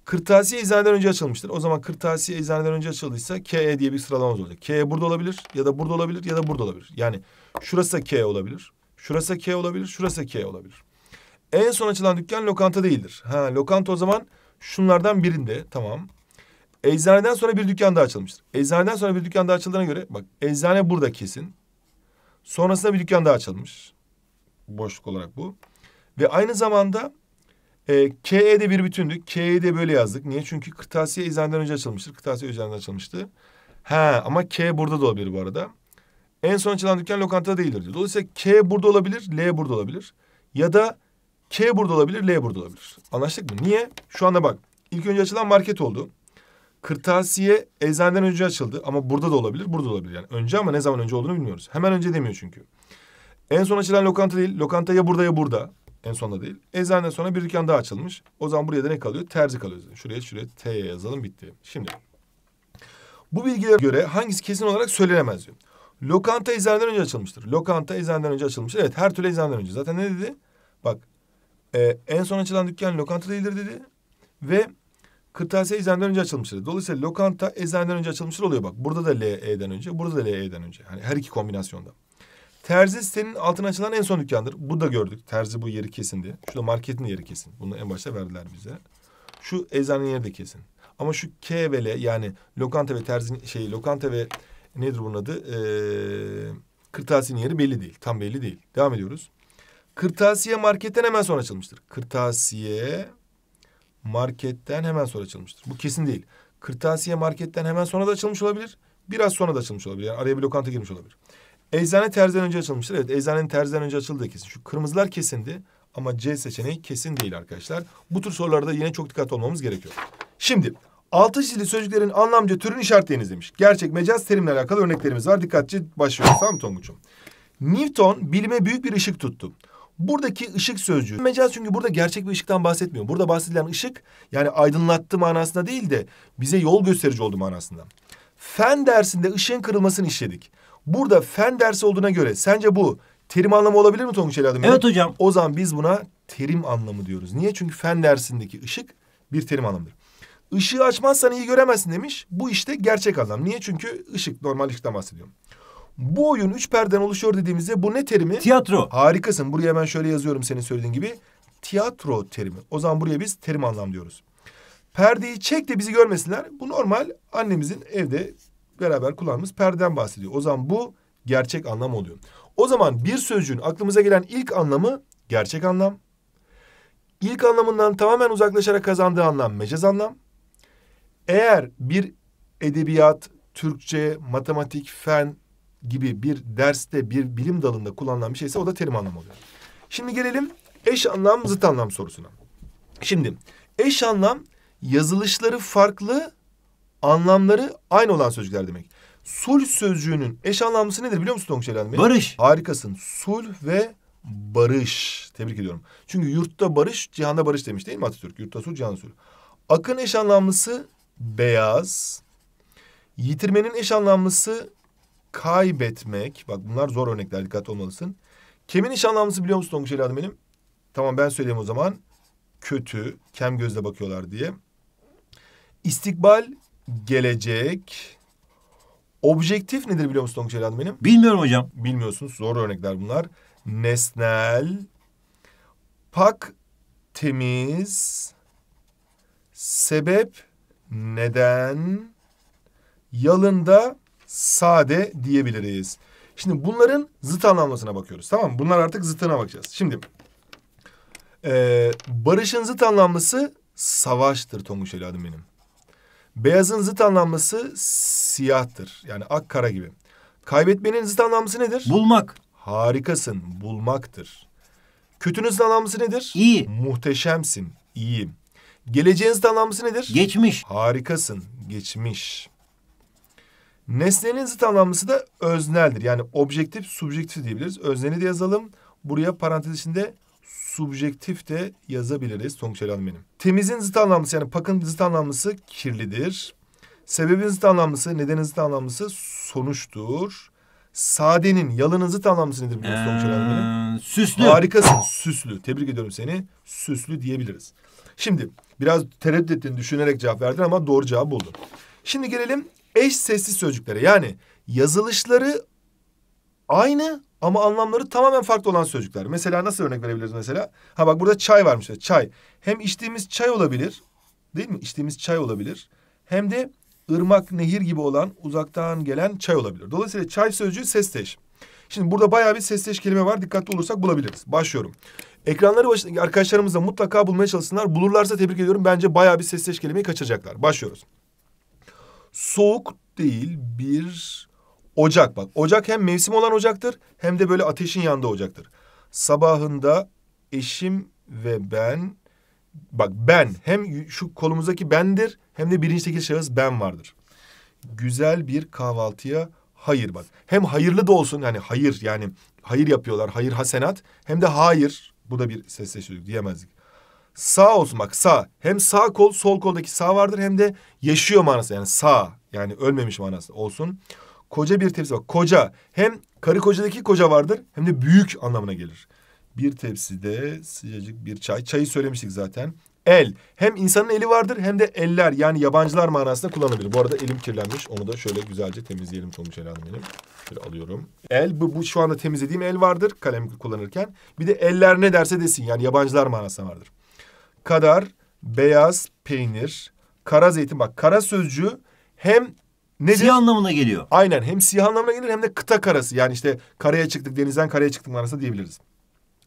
Speaker 1: Kırtasiye eczaneden önce açılmıştır. O zaman kırtasiye eczaneden önce açıldıysa KE diye bir sıralamamız olacak. KE burada olabilir ya da burada olabilir ya da burada olabilir. Yani şurası da KE olabilir. Şurası da K olabilir, şurası da K olabilir. En son açılan dükkan lokanta değildir. Ha lokanta o zaman şunlardan birinde tamam. Eczaneden sonra bir dükkan daha açılmıştır. Eczaneden sonra bir dükkan daha açıldığına göre bak eczane burada kesin. Sonrasında bir dükkan daha açılmış. Boşluk olarak bu. Ve aynı zamanda e, KE de bir bütündü. KE de böyle yazdık. Niye? Çünkü kırtasiye eczaneden önce açılmıştır. Kırtasiye eczaneden açılmıştı. Ha ama K burada da olabilir bu arada. En son açılan dükkan lokanta değildir diyor. Dolayısıyla K burada olabilir, L burada olabilir. Ya da K burada olabilir, L burada olabilir. Anlaştık mı? Niye? Şu anda bak. İlk önce açılan market oldu. Kırtasiye eczaneden önce açıldı ama burada da olabilir, burada da olabilir. Yani önce ama ne zaman önce olduğunu bilmiyoruz. Hemen önce demiyor çünkü. En son açılan lokanta değil. Lokanta ya burada ya burada. En sonda değil. Eczaneden sonra bir dükkan daha açılmış. O zaman buraya da ne kalıyor? Terzi kalıyor. Şuraya şuraya T yazalım bitti. Şimdi bu bilgilere göre hangisi kesin olarak söylenemez diyor. Lokanta eczaneden önce açılmıştır. Lokanta eczaneden önce açılmıştır. Evet her türlü eczaneden önce. Zaten ne dedi? Bak ee, en son açılan dükkan lokanta değildir dedi. Ve kırtasiye eczaneden önce açılmıştır. Dolayısıyla lokanta eczaneden önce açılmıştır oluyor bak. Burada da L'den önce, burada da L'den önce. Hani her iki kombinasyonda. Terzi senin altına açılan en son dükkandır. Bu da gördük. Terzi bu yeri kesin diye. da marketin yeri kesin. Bunu en başta verdiler bize. Şu eczanenin yeri de kesin. Ama şu K ve L yani lokanta ve terzi şey lokanta ve nedir bunun adı? Ee, kırtasiyenin yeri belli değil. Tam belli değil. Devam ediyoruz. Kırtasiye marketten hemen sonra açılmıştır. Kırtasiye marketten hemen sonra açılmıştır. Bu kesin değil. Kırtasiye marketten hemen sonra da açılmış olabilir. Biraz sonra da açılmış olabilir. Yani araya bir lokanta girmiş olabilir. Eczane terziden önce açılmıştır. Evet eczanenin terziden önce açıldığı kesin. Şu kırmızılar kesindi ama C seçeneği kesin değil arkadaşlar. Bu tür sorularda yine çok dikkat olmamız gerekiyor. Şimdi altı çizili sözcüklerin anlamca türünü işaretleyiniz demiş. Gerçek mecaz terimle alakalı örneklerimiz var. Dikkatli başlıyoruz tamam mı Tonguç'um? Newton bilime büyük bir ışık tuttu. Buradaki ışık sözcüğü. Mecaz çünkü burada gerçek bir ışıktan bahsetmiyor. Burada bahsedilen ışık yani aydınlattı manasında değil de bize yol gösterici oldu manasında. Fen dersinde ışığın kırılmasını işledik. Burada fen dersi olduğuna göre sence bu terim anlamı olabilir mi Tonguç Ali Evet hocam. O zaman biz buna terim anlamı diyoruz. Niye? Çünkü fen dersindeki ışık bir terim anlamıdır. Işığı açmazsan iyi göremezsin demiş. Bu işte gerçek anlam. Niye? Çünkü ışık normal ışıktan bahsediyorum. Bu oyun üç perden oluşuyor dediğimizde bu ne terimi? Tiyatro. Harikasın. Buraya ben şöyle yazıyorum senin söylediğin gibi. Tiyatro terimi. O zaman buraya biz terim anlam diyoruz. Perdeyi çek de bizi görmesinler. Bu normal annemizin evde beraber kullandığımız perden bahsediyor. O zaman bu gerçek anlam oluyor. O zaman bir sözcüğün aklımıza gelen ilk anlamı gerçek anlam. İlk anlamından tamamen uzaklaşarak kazandığı anlam mecaz anlam. Eğer bir edebiyat, Türkçe, matematik, fen, gibi bir derste bir bilim dalında kullanılan bir şeyse o da terim anlamı oluyor. Şimdi gelelim eş anlam zıt anlam sorusuna. Şimdi eş anlam yazılışları farklı anlamları aynı olan sözcükler demek. Sulh sözcüğünün eş anlamlısı nedir biliyor musun Tonguç Eren Barış. Harikasın. Sulh ve barış. Tebrik ediyorum. Çünkü yurtta barış, cihanda barış demiş değil mi Atatürk? Yurtta sulh, cihanda sulh. Akın eş anlamlısı beyaz. Yitirmenin eş anlamlısı kaybetmek. Bak bunlar zor örnekler dikkat olmalısın. Kemin nişanlanması biliyor musun Tonguç evladım benim? Tamam ben söyleyeyim o zaman. Kötü, kem gözle bakıyorlar diye. İstikbal, gelecek. Objektif nedir biliyor musun Tonguç evladım benim? Bilmiyorum hocam. Bilmiyorsunuz zor örnekler bunlar. Nesnel, pak, temiz, sebep, neden, yalında sade diyebiliriz. Şimdi bunların zıt anlamlasına bakıyoruz. Tamam mı? Bunlar artık zıtına bakacağız. Şimdi e, barışın zıt anlamlısı savaştır Tonguç evladım benim. Beyazın zıt anlamlısı siyahtır. Yani ak kara gibi. Kaybetmenin zıt anlamlısı nedir? Bulmak. Harikasın. Bulmaktır. Kötünün zıt anlamlısı nedir? İyi. Muhteşemsin. İyiyim. Geleceğin zıt anlamlısı nedir? Geçmiş. Harikasın. Geçmiş. Nesnenin zıt anlamlısı da özneldir. Yani objektif, subjektif diyebiliriz. Özneli de yazalım. Buraya parantez içinde subjektif de yazabiliriz. Tonguç Hanım benim. Temizin zıt anlamlısı yani pakın zıt anlamlısı kirlidir. Sebebin zıt anlamlısı, nedenin zıt anlamlısı sonuçtur. Sadenin, yalının zıt anlamlısı nedir biliyor musun ee, Süslü. Harikasın, süslü. Tebrik ediyorum seni. Süslü diyebiliriz. Şimdi biraz tereddüt ettiğini düşünerek cevap verdin ama doğru cevap buldun. Şimdi gelelim eş sessiz sözcükleri, yani yazılışları aynı ama anlamları tamamen farklı olan sözcükler. Mesela nasıl örnek verebiliriz mesela? Ha bak burada çay varmış. Çay. Hem içtiğimiz çay olabilir. Değil mi? İçtiğimiz çay olabilir. Hem de ırmak, nehir gibi olan uzaktan gelen çay olabilir. Dolayısıyla çay sözcüğü sesteş. Şimdi burada bayağı bir sesteş kelime var. Dikkatli olursak bulabiliriz. Başlıyorum. Ekranları başındaki arkadaşlarımız da mutlaka bulmaya çalışsınlar. Bulurlarsa tebrik ediyorum. Bence bayağı bir sesteş kelimeyi kaçıracaklar. Başlıyoruz soğuk değil bir ocak bak. Ocak hem mevsim olan ocaktır hem de böyle ateşin yanında ocaktır. Sabahında eşim ve ben bak ben hem şu kolumuzdaki bendir hem de birinci şahıs ben vardır. Güzel bir kahvaltıya hayır bak. Hem hayırlı da olsun yani hayır yani hayır yapıyorlar hayır hasenat hem de hayır bu da bir sesleştirdik diyemezdik sağ olsun bak sağ. Hem sağ kol sol koldaki sağ vardır hem de yaşıyor manası yani sağ. Yani ölmemiş manası olsun. Koca bir tepsi bak koca. Hem karı kocadaki koca vardır hem de büyük anlamına gelir. Bir tepside sıcacık bir çay. Çayı söylemiştik zaten. El. Hem insanın eli vardır hem de eller yani yabancılar manasında kullanılabilir. Bu arada elim kirlenmiş. Onu da şöyle güzelce temizleyelim Tomuç Ela benim. Şöyle alıyorum. El bu, bu şu anda temizlediğim el vardır kalem kullanırken. Bir de eller ne derse desin yani yabancılar manasında vardır kadar beyaz peynir, kara zeytin. Bak kara sözcüğü hem Nedir? Siyah anlamına geliyor. Aynen hem siyah anlamına gelir hem de kıta karası. Yani işte karaya çıktık denizden karaya çıktık arasında diyebiliriz.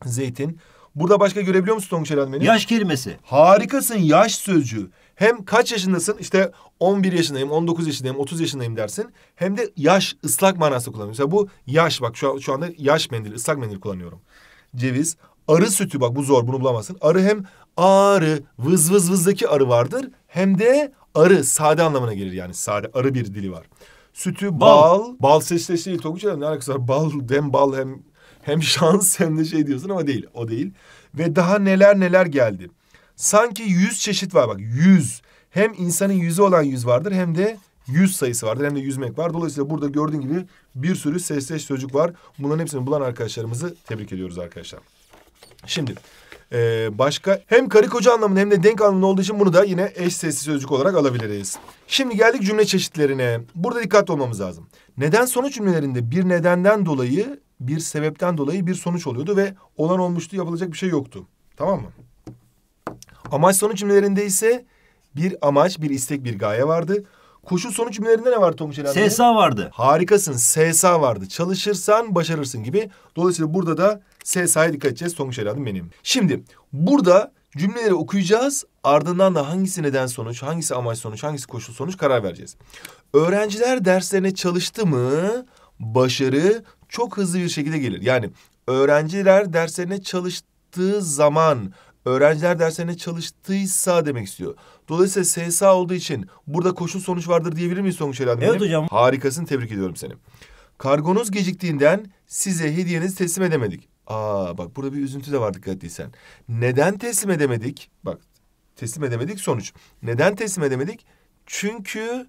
Speaker 1: Zeytin. Burada başka görebiliyor musun Tonguç Eren beni? Yaş kelimesi. Harikasın yaş sözcüğü. Hem kaç yaşındasın işte 11 yaşındayım, 19 yaşındayım, 30 yaşındayım dersin. Hem de yaş ıslak manası kullanıyorsun. Mesela bu yaş bak şu, an, şu anda yaş mendil, ıslak mendil kullanıyorum. Ceviz. Arı sütü bak bu zor bunu bulamazsın. Arı hem arı, vız vız vızdaki arı vardır. Hem de arı, sade anlamına gelir yani. Sade, arı bir dili var. Sütü, bal, bal, bal sesleş değil şey Tonguç ne alakası var? Bal, dem bal hem hem *laughs* şans hem de şey diyorsun ama değil, o değil. Ve daha neler neler geldi. Sanki yüz çeşit var bak, yüz. Hem insanın yüzü olan yüz vardır hem de yüz sayısı vardır hem de yüzmek var. Dolayısıyla burada gördüğün gibi bir sürü sesleş çocuk var. Bunların hepsini bulan arkadaşlarımızı tebrik ediyoruz arkadaşlar. Şimdi ee, başka hem karı koca anlamında hem de denk anlamında olduğu için bunu da yine eş sesli sözcük olarak alabiliriz. Şimdi geldik cümle çeşitlerine. Burada dikkat olmamız lazım. Neden sonuç cümlelerinde bir nedenden dolayı bir sebepten dolayı bir sonuç oluyordu ve olan olmuştu yapılacak bir şey yoktu. Tamam mı? Amaç sonuç cümlelerinde ise bir amaç, bir istek, bir gaye vardı. Koşul sonuç cümlelerinde ne vardı Tonguç Elen'de? SSA vardı. Harikasın. SSA vardı. Çalışırsan başarırsın gibi. Dolayısıyla burada da SSA'ya dikkat edeceğiz. Sonuç evladım şey benim. Şimdi burada cümleleri okuyacağız. Ardından da hangisi neden sonuç, hangisi amaç sonuç, hangisi koşul sonuç karar vereceğiz. Öğrenciler derslerine çalıştı mı başarı çok hızlı bir şekilde gelir. Yani öğrenciler derslerine çalıştığı zaman öğrenciler derslerine çalıştıysa demek istiyor. Dolayısıyla SSA olduğu için burada koşul sonuç vardır diyebilir miyiz sonuç herhalde? Şey evet benim? hocam. Harikasın tebrik ediyorum seni. Kargonuz geciktiğinden size hediyenizi teslim edemedik. Aa bak burada bir üzüntü de var dikkat ettiysen. Neden teslim edemedik? Bak teslim edemedik sonuç. Neden teslim edemedik? Çünkü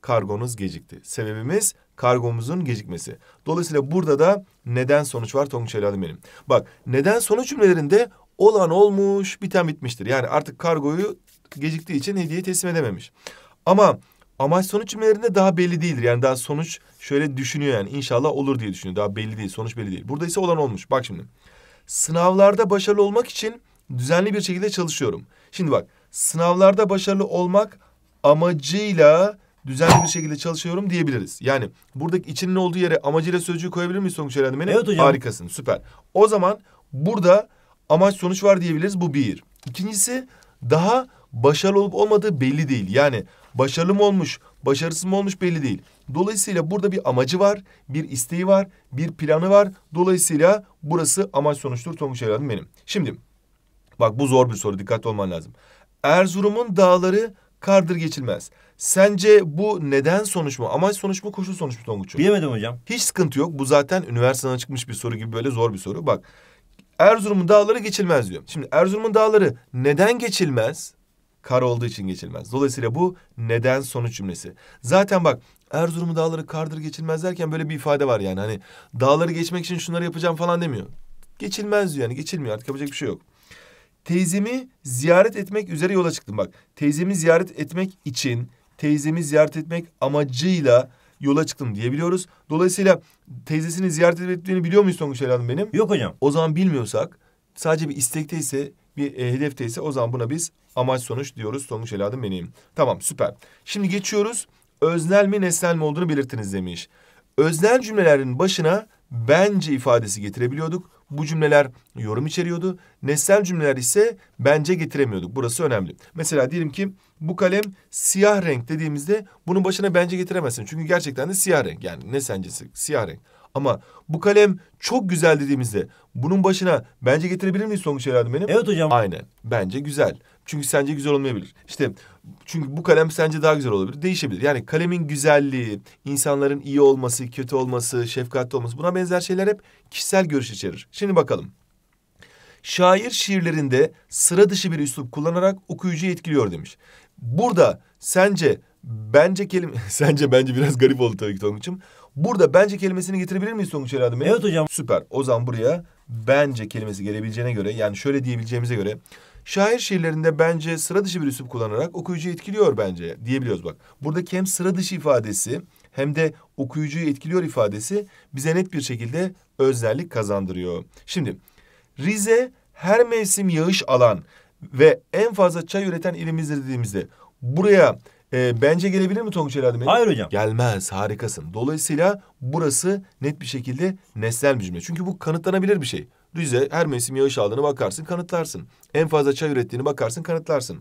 Speaker 1: kargonuz gecikti. Sebebimiz kargomuzun gecikmesi. Dolayısıyla burada da neden sonuç var Tonguç Helal'im benim. Bak neden sonuç cümlelerinde olan olmuş biten bitmiştir. Yani artık kargoyu geciktiği için hediye teslim edememiş. Ama amaç sonuç cümlelerinde daha belli değildir. Yani daha sonuç şöyle düşünüyor yani inşallah olur diye düşünüyor. Daha belli değil, sonuç belli değil. Burada ise olan olmuş. Bak şimdi. Sınavlarda başarılı olmak için düzenli bir şekilde çalışıyorum. Şimdi bak, sınavlarda başarılı olmak amacıyla düzenli bir şekilde çalışıyorum diyebiliriz. Yani buradaki içinin olduğu yere amacıyla sözcüğü koyabilir miyiz Tonguç Erendemen'e? Evet hocam. Harikasın, süper. O zaman burada amaç sonuç var diyebiliriz. Bu bir. İkincisi daha başarılı olup olmadığı belli değil. Yani Başarılı mı olmuş, başarısız mı olmuş belli değil. Dolayısıyla burada bir amacı var, bir isteği var, bir planı var. Dolayısıyla burası amaç sonuçtur Tonguç evladım benim. Şimdi bak bu zor bir soru dikkatli olman lazım. Erzurum'un dağları kardır geçilmez. Sence bu neden sonuç mu? Amaç sonuç mu, koşul sonuç mu Tonguç? Bilemedim hocam. Hiç sıkıntı yok. Bu zaten üniversiteden çıkmış bir soru gibi böyle zor bir soru. Bak Erzurum'un dağları geçilmez diyor. Şimdi Erzurum'un dağları neden geçilmez? kar olduğu için geçilmez. Dolayısıyla bu neden sonuç cümlesi. Zaten bak Erzurum'u dağları kardır geçilmez derken böyle bir ifade var yani. Hani dağları geçmek için şunları yapacağım falan demiyor. Geçilmez diyor yani geçilmiyor artık yapacak bir şey yok. Teyzemi ziyaret etmek üzere yola çıktım bak. Teyzemi ziyaret etmek için, teyzemi ziyaret etmek amacıyla yola çıktım diyebiliyoruz. Dolayısıyla teyzesini ziyaret ettiğini biliyor muyuz Tonguç Hanım benim? Yok hocam. O zaman bilmiyorsak sadece bir istekteyse bir e, hedefte o zaman buna biz amaç sonuç diyoruz. Sonuç eladım benim. Tamam süper. Şimdi geçiyoruz. Öznel mi nesnel mi olduğunu belirtiniz demiş. Öznel cümlelerin başına bence ifadesi getirebiliyorduk. Bu cümleler yorum içeriyordu. Nesnel cümleler ise bence getiremiyorduk. Burası önemli. Mesela diyelim ki bu kalem siyah renk dediğimizde bunun başına bence getiremezsin. Çünkü gerçekten de siyah renk. Yani ne sencesi siyah renk. Ama bu kalem çok güzel dediğimizde bunun başına bence getirebilir miyiz Songuç evladım benim? Evet hocam. Aynen. Bence güzel. Çünkü sence güzel olmayabilir. İşte çünkü bu kalem sence daha güzel olabilir. Değişebilir. Yani kalemin güzelliği, insanların iyi olması, kötü olması, şefkatli olması buna benzer şeyler hep kişisel görüş içerir. Şimdi bakalım. Şair şiirlerinde sıra dışı bir üslup kullanarak okuyucuyu etkiliyor demiş. Burada sence bence kelime *laughs* sence bence biraz garip oldu tabii ki Tonguç'um. Burada bence kelimesini getirebilir miyiz Tonguç Ali Adem? Evet hocam. Süper. O zaman buraya bence kelimesi gelebileceğine göre yani şöyle diyebileceğimize göre şair şiirlerinde bence sıra dışı bir üslup kullanarak okuyucuyu etkiliyor bence diyebiliyoruz bak. Burada hem sıra dışı ifadesi hem de okuyucuyu etkiliyor ifadesi bize net bir şekilde özellik kazandırıyor. Şimdi Rize her mevsim yağış alan ve en fazla çay üreten ilimizdir dediğimizde buraya e, bence gelebilir mi Tonguç Helal Hayır hocam. Gelmez harikasın. Dolayısıyla burası net bir şekilde nesnel bir cümle. Çünkü bu kanıtlanabilir bir şey. Rize her mevsim yağış aldığını bakarsın kanıtlarsın. En fazla çay ürettiğini bakarsın kanıtlarsın.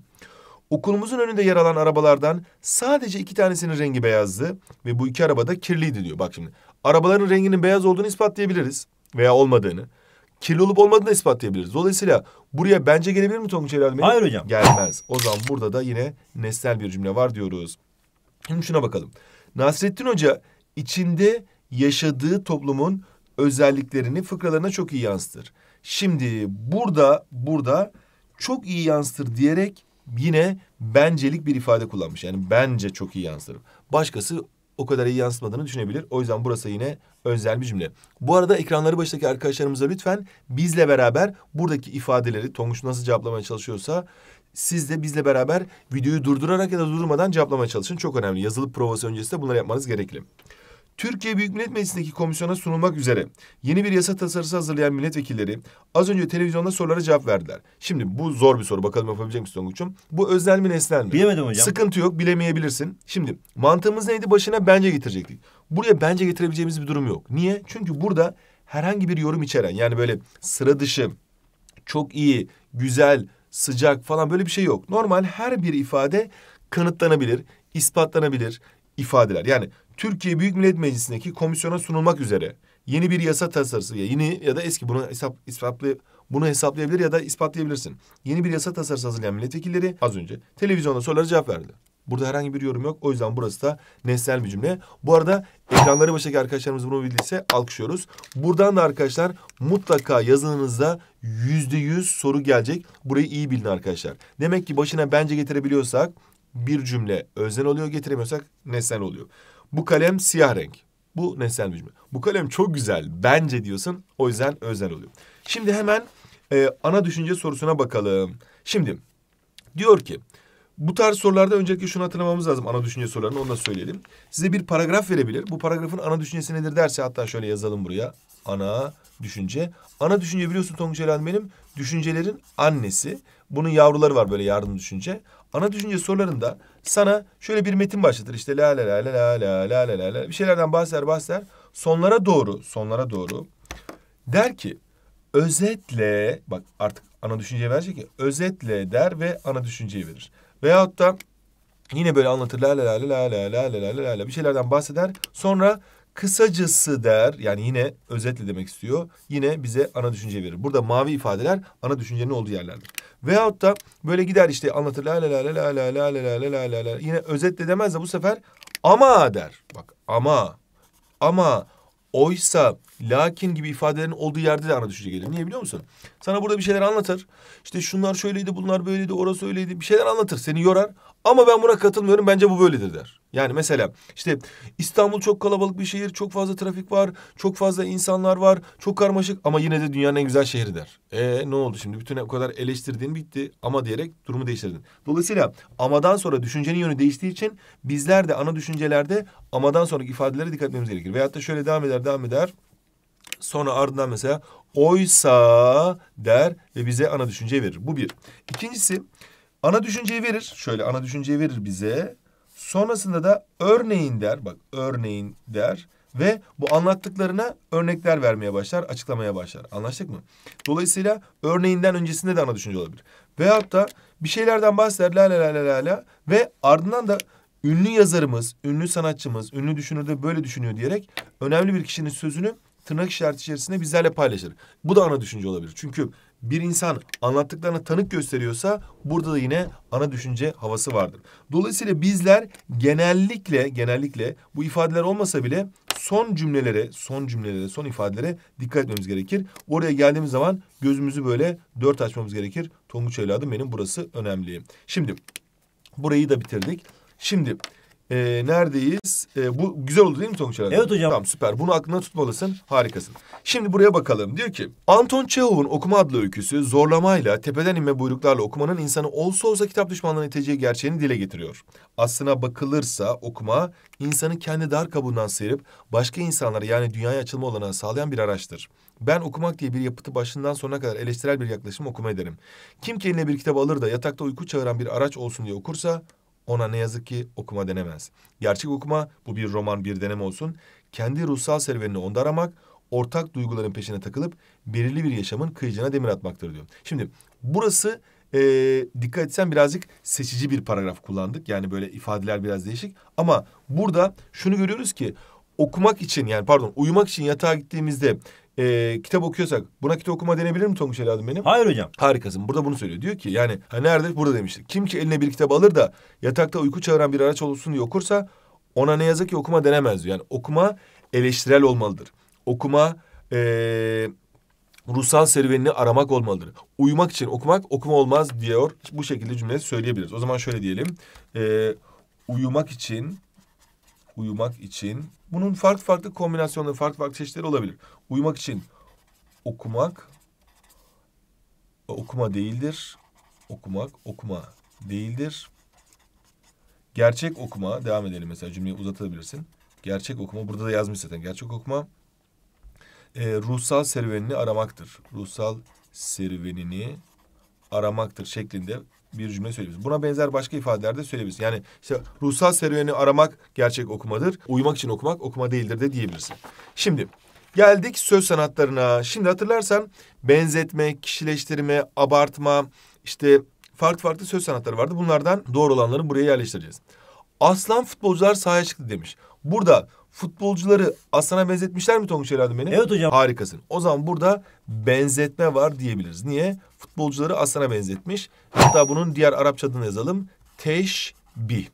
Speaker 1: Okulumuzun önünde yer alan arabalardan sadece iki tanesinin rengi beyazdı ve bu iki arabada kirliydi diyor. Bak şimdi arabaların renginin beyaz olduğunu ispatlayabiliriz veya olmadığını kirli olup olmadığını da ispatlayabiliriz. Dolayısıyla buraya bence gelebilir mi Tonguç Helal Bey? Hayır hocam. Gelmez. O zaman burada da yine nesnel bir cümle var diyoruz. Şimdi şuna bakalım. Nasrettin Hoca içinde yaşadığı toplumun özelliklerini fıkralarına çok iyi yansıtır. Şimdi burada burada çok iyi yansıtır diyerek yine bencelik bir ifade kullanmış. Yani bence çok iyi yansıtır. Başkası o kadar iyi yansıtmadığını düşünebilir. O yüzden burası yine özel bir cümle. Bu arada ekranları başındaki arkadaşlarımıza lütfen bizle beraber buradaki ifadeleri Tonguç nasıl cevaplamaya çalışıyorsa siz de bizle beraber videoyu durdurarak ya da durmadan cevaplamaya çalışın. Çok önemli. Yazılı provası öncesinde de bunları yapmanız gerekli. Türkiye Büyük Millet Meclisi'ndeki komisyona sunulmak üzere yeni bir yasa tasarısı hazırlayan milletvekilleri az önce televizyonda sorulara cevap verdiler. Şimdi bu zor bir soru. Bakalım yapabilecek misin Tonguç'um? Bu öznel mi nesnel mi? Bilemedim hocam. Sıkıntı yok bilemeyebilirsin. Şimdi mantığımız neydi? Başına bence getirecektik. Buraya bence getirebileceğimiz bir durum yok. Niye? Çünkü burada herhangi bir yorum içeren yani böyle sıra dışı, çok iyi, güzel, sıcak falan böyle bir şey yok. Normal her bir ifade kanıtlanabilir, ispatlanabilir ifadeler. Yani Türkiye Büyük Millet Meclisi'ndeki komisyona sunulmak üzere yeni bir yasa tasarısı ya yeni ya da eski bunu hesap ispatlı bunu hesaplayabilir ya da ispatlayabilirsin. Yeni bir yasa tasarısı hazırlayan milletvekilleri az önce televizyonda sorulara cevap verdi. Burada herhangi bir yorum yok. O yüzden burası da nesnel bir cümle. Bu arada ekranları başındaki arkadaşlarımız bunu bildiyse alkışlıyoruz. Buradan da arkadaşlar mutlaka yazınızda yüzde yüz soru gelecek. Burayı iyi bilin arkadaşlar. Demek ki başına bence getirebiliyorsak bir cümle öznel oluyor getiremiyorsak nesnel oluyor. Bu kalem siyah renk. Bu nesnel mücme. Bu kalem çok güzel bence diyorsun. O yüzden özel oluyor. Şimdi hemen e, ana düşünce sorusuna bakalım. Şimdi diyor ki bu tarz sorularda öncelikle şunu hatırlamamız lazım ana düşünce sorularını onu da söyleyelim. Size bir paragraf verebilir. Bu paragrafın ana düşüncesi nedir derse hatta şöyle yazalım buraya. Ana düşünce. Ana düşünce biliyorsun Tonguç Elen benim düşüncelerin annesi. Bunun yavruları var böyle yardım düşünce ana düşünce sorularında sana şöyle bir metin başlatır. İşte la la la la la la la la la bir şeylerden bahseder bahseder. Sonlara doğru, sonlara doğru der ki özetle bak artık ana düşünceyi verecek ki özetle der ve ana düşünceyi verir. Veyahut da yine böyle anlatır la la la la la la la la la la bir şeylerden bahseder. Sonra Kısacası der yani yine özetle demek istiyor. Yine bize ana düşünceyi verir. Burada mavi ifadeler ana düşüncenin olduğu yerlerdir. Veyahut da böyle gider işte anlatır la la la la la la la la la la la la yine özetle demez de bu sefer ama der. Bak ama ama oysa lakin gibi ifadelerin olduğu yerde de ana düşünce gelir. Niye biliyor musun? Sana burada bir şeyler anlatır. İşte şunlar şöyleydi, bunlar böyleydi, orası öyleydi. Bir şeyler anlatır, seni yorar. Ama ben buna katılmıyorum, bence bu böyledir der. Yani mesela işte İstanbul çok kalabalık bir şehir, çok fazla trafik var, çok fazla insanlar var, çok karmaşık ama yine de dünyanın en güzel şehri der. E ne oldu şimdi? Bütün o kadar eleştirdiğin bitti ama diyerek durumu değiştirdin. Dolayısıyla amadan sonra düşüncenin yönü değiştiği için bizler de ana düşüncelerde amadan sonraki ifadelere dikkat etmemiz gerekir. Veyahut da şöyle devam eder, devam eder. Sonra ardından mesela oysa der ve bize ana düşünceyi verir. Bu bir. İkincisi ana düşünceyi verir. Şöyle ana düşünceyi verir bize. Sonrasında da örneğin der, bak örneğin der ve bu anlattıklarına örnekler vermeye başlar, açıklamaya başlar. Anlaştık mı? Dolayısıyla örneğinden öncesinde de ana düşünce olabilir. Veyahut da bir şeylerden bahseder la la la la la ve ardından da ünlü yazarımız, ünlü sanatçımız, ünlü düşünür de böyle düşünüyor diyerek önemli bir kişinin sözünü tırnak işareti içerisinde bizlerle paylaşır. Bu da ana düşünce olabilir. Çünkü bir insan anlattıklarına tanık gösteriyorsa burada da yine ana düşünce havası vardır. Dolayısıyla bizler genellikle genellikle bu ifadeler olmasa bile son cümlelere, son cümlelere, son ifadelere dikkat etmemiz gerekir. Oraya geldiğimiz zaman gözümüzü böyle dört açmamız gerekir. Tonguç evladım benim burası önemli. Şimdi burayı da bitirdik. Şimdi e, neredeyiz? E, bu güzel oldu değil mi Tonguç herhalde? Evet hocam. Tamam süper. Bunu aklına tutmalısın. Harikasın. Şimdi buraya bakalım. Diyor ki Anton Çehov'un Okuma adlı öyküsü zorlamayla, tepeden inme buyruklarla okumanın insanı olsa olsa kitap düşmanlığına iteceği gerçeğini dile getiriyor. Aslına bakılırsa okuma insanı kendi dar kabuğundan sıyırıp başka insanlara yani dünyaya açılma olanağı sağlayan bir araçtır. Ben okumak diye bir yapıtı başından sonuna kadar eleştirel bir yaklaşım okuma ederim. Kim kendine bir kitap alır da yatakta uyku çağıran bir araç olsun diye okursa ona ne yazık ki okuma denemez. Gerçek okuma, bu bir roman, bir deneme olsun, kendi ruhsal serüvenini onda aramak, ortak duyguların peşine takılıp belirli bir yaşamın kıyıcına demir atmaktır diyor. Şimdi burası e, dikkat etsen birazcık seçici bir paragraf kullandık. Yani böyle ifadeler biraz değişik. Ama burada şunu görüyoruz ki okumak için yani pardon uyumak için yatağa gittiğimizde e, kitap okuyorsak buna kitap okuma denebilir mi Tonguç evladım benim? Hayır hocam. Harikasın. Burada bunu söylüyor. Diyor ki yani ha, nerede? Burada demiştik. Kim ki eline bir kitap alır da yatakta uyku çağıran bir araç olsun diye okursa ona ne yazık ki okuma denemez diyor. Yani okuma eleştirel olmalıdır. Okuma e, ruhsal serüvenini aramak olmalıdır. Uyumak için okumak okuma olmaz diyor. Bu şekilde cümleyi söyleyebiliriz. O zaman şöyle diyelim. E, uyumak için uyumak için bunun farklı farklı kombinasyonları, farklı farklı çeşitleri olabilir. Uyumak için okumak okuma değildir. Okumak okuma değildir. Gerçek okuma devam edelim mesela cümleyi uzatabilirsin. Gerçek okuma burada da yazmış zaten. Gerçek okuma e, ruhsal serüvenini aramaktır. Ruhsal serüvenini aramaktır şeklinde bir cümle söyleyebiliriz. Buna benzer başka ifadeler de söyleyebiliriz. Yani işte ruhsal serüveni aramak gerçek okumadır. Uyumak için okumak okuma değildir de diyebilirsin. Şimdi Geldik söz sanatlarına. Şimdi hatırlarsan benzetme, kişileştirme, abartma, işte farklı farklı söz sanatları vardı. Bunlardan doğru olanları buraya yerleştireceğiz. Aslan futbolcular sahaya çıktı demiş. Burada futbolcuları aslana benzetmişler mi Tonguç Evladım beni? Evet hocam. Harikasın. O zaman burada benzetme var diyebiliriz. Niye? Futbolcuları aslana benzetmiş. Hatta bunun diğer Arapça adını yazalım. Teşbih.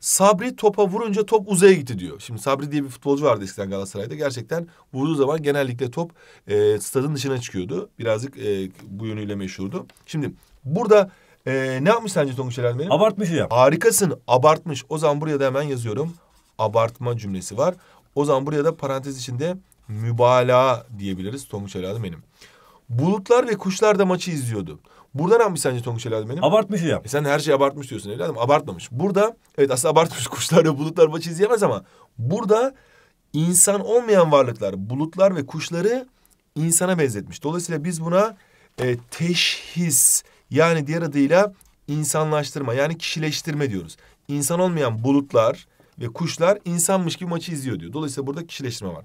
Speaker 1: Sabri topa vurunca top uzaya gitti diyor. Şimdi Sabri diye bir futbolcu vardı eskiden Galatasaray'da. Gerçekten vurduğu zaman genellikle top e, stadın dışına çıkıyordu. Birazcık e, bu yönüyle meşhurdu. Şimdi burada e, ne yapmış sence Tonguç Eren benim? Abartmış ya. Harikasın abartmış. O zaman buraya da hemen yazıyorum. Abartma cümlesi var. O zaman buraya da parantez içinde mübalağa diyebiliriz Tonguç Eren benim. Bulutlar ve kuşlar da maçı izliyordu. Buradan ne yapmış sence Tonguç evladım benim? Abartmış ya. E sen her şeyi abartmış diyorsun evladım. Abartmamış. Burada evet aslında abartmış *laughs* kuşlar ve bulutlar maçı izleyemez ama burada insan olmayan varlıklar bulutlar ve kuşları insana benzetmiş. Dolayısıyla biz buna e, teşhis yani diğer adıyla insanlaştırma yani kişileştirme diyoruz. İnsan olmayan bulutlar ve kuşlar insanmış gibi maçı izliyor diyor. Dolayısıyla burada kişileştirme var.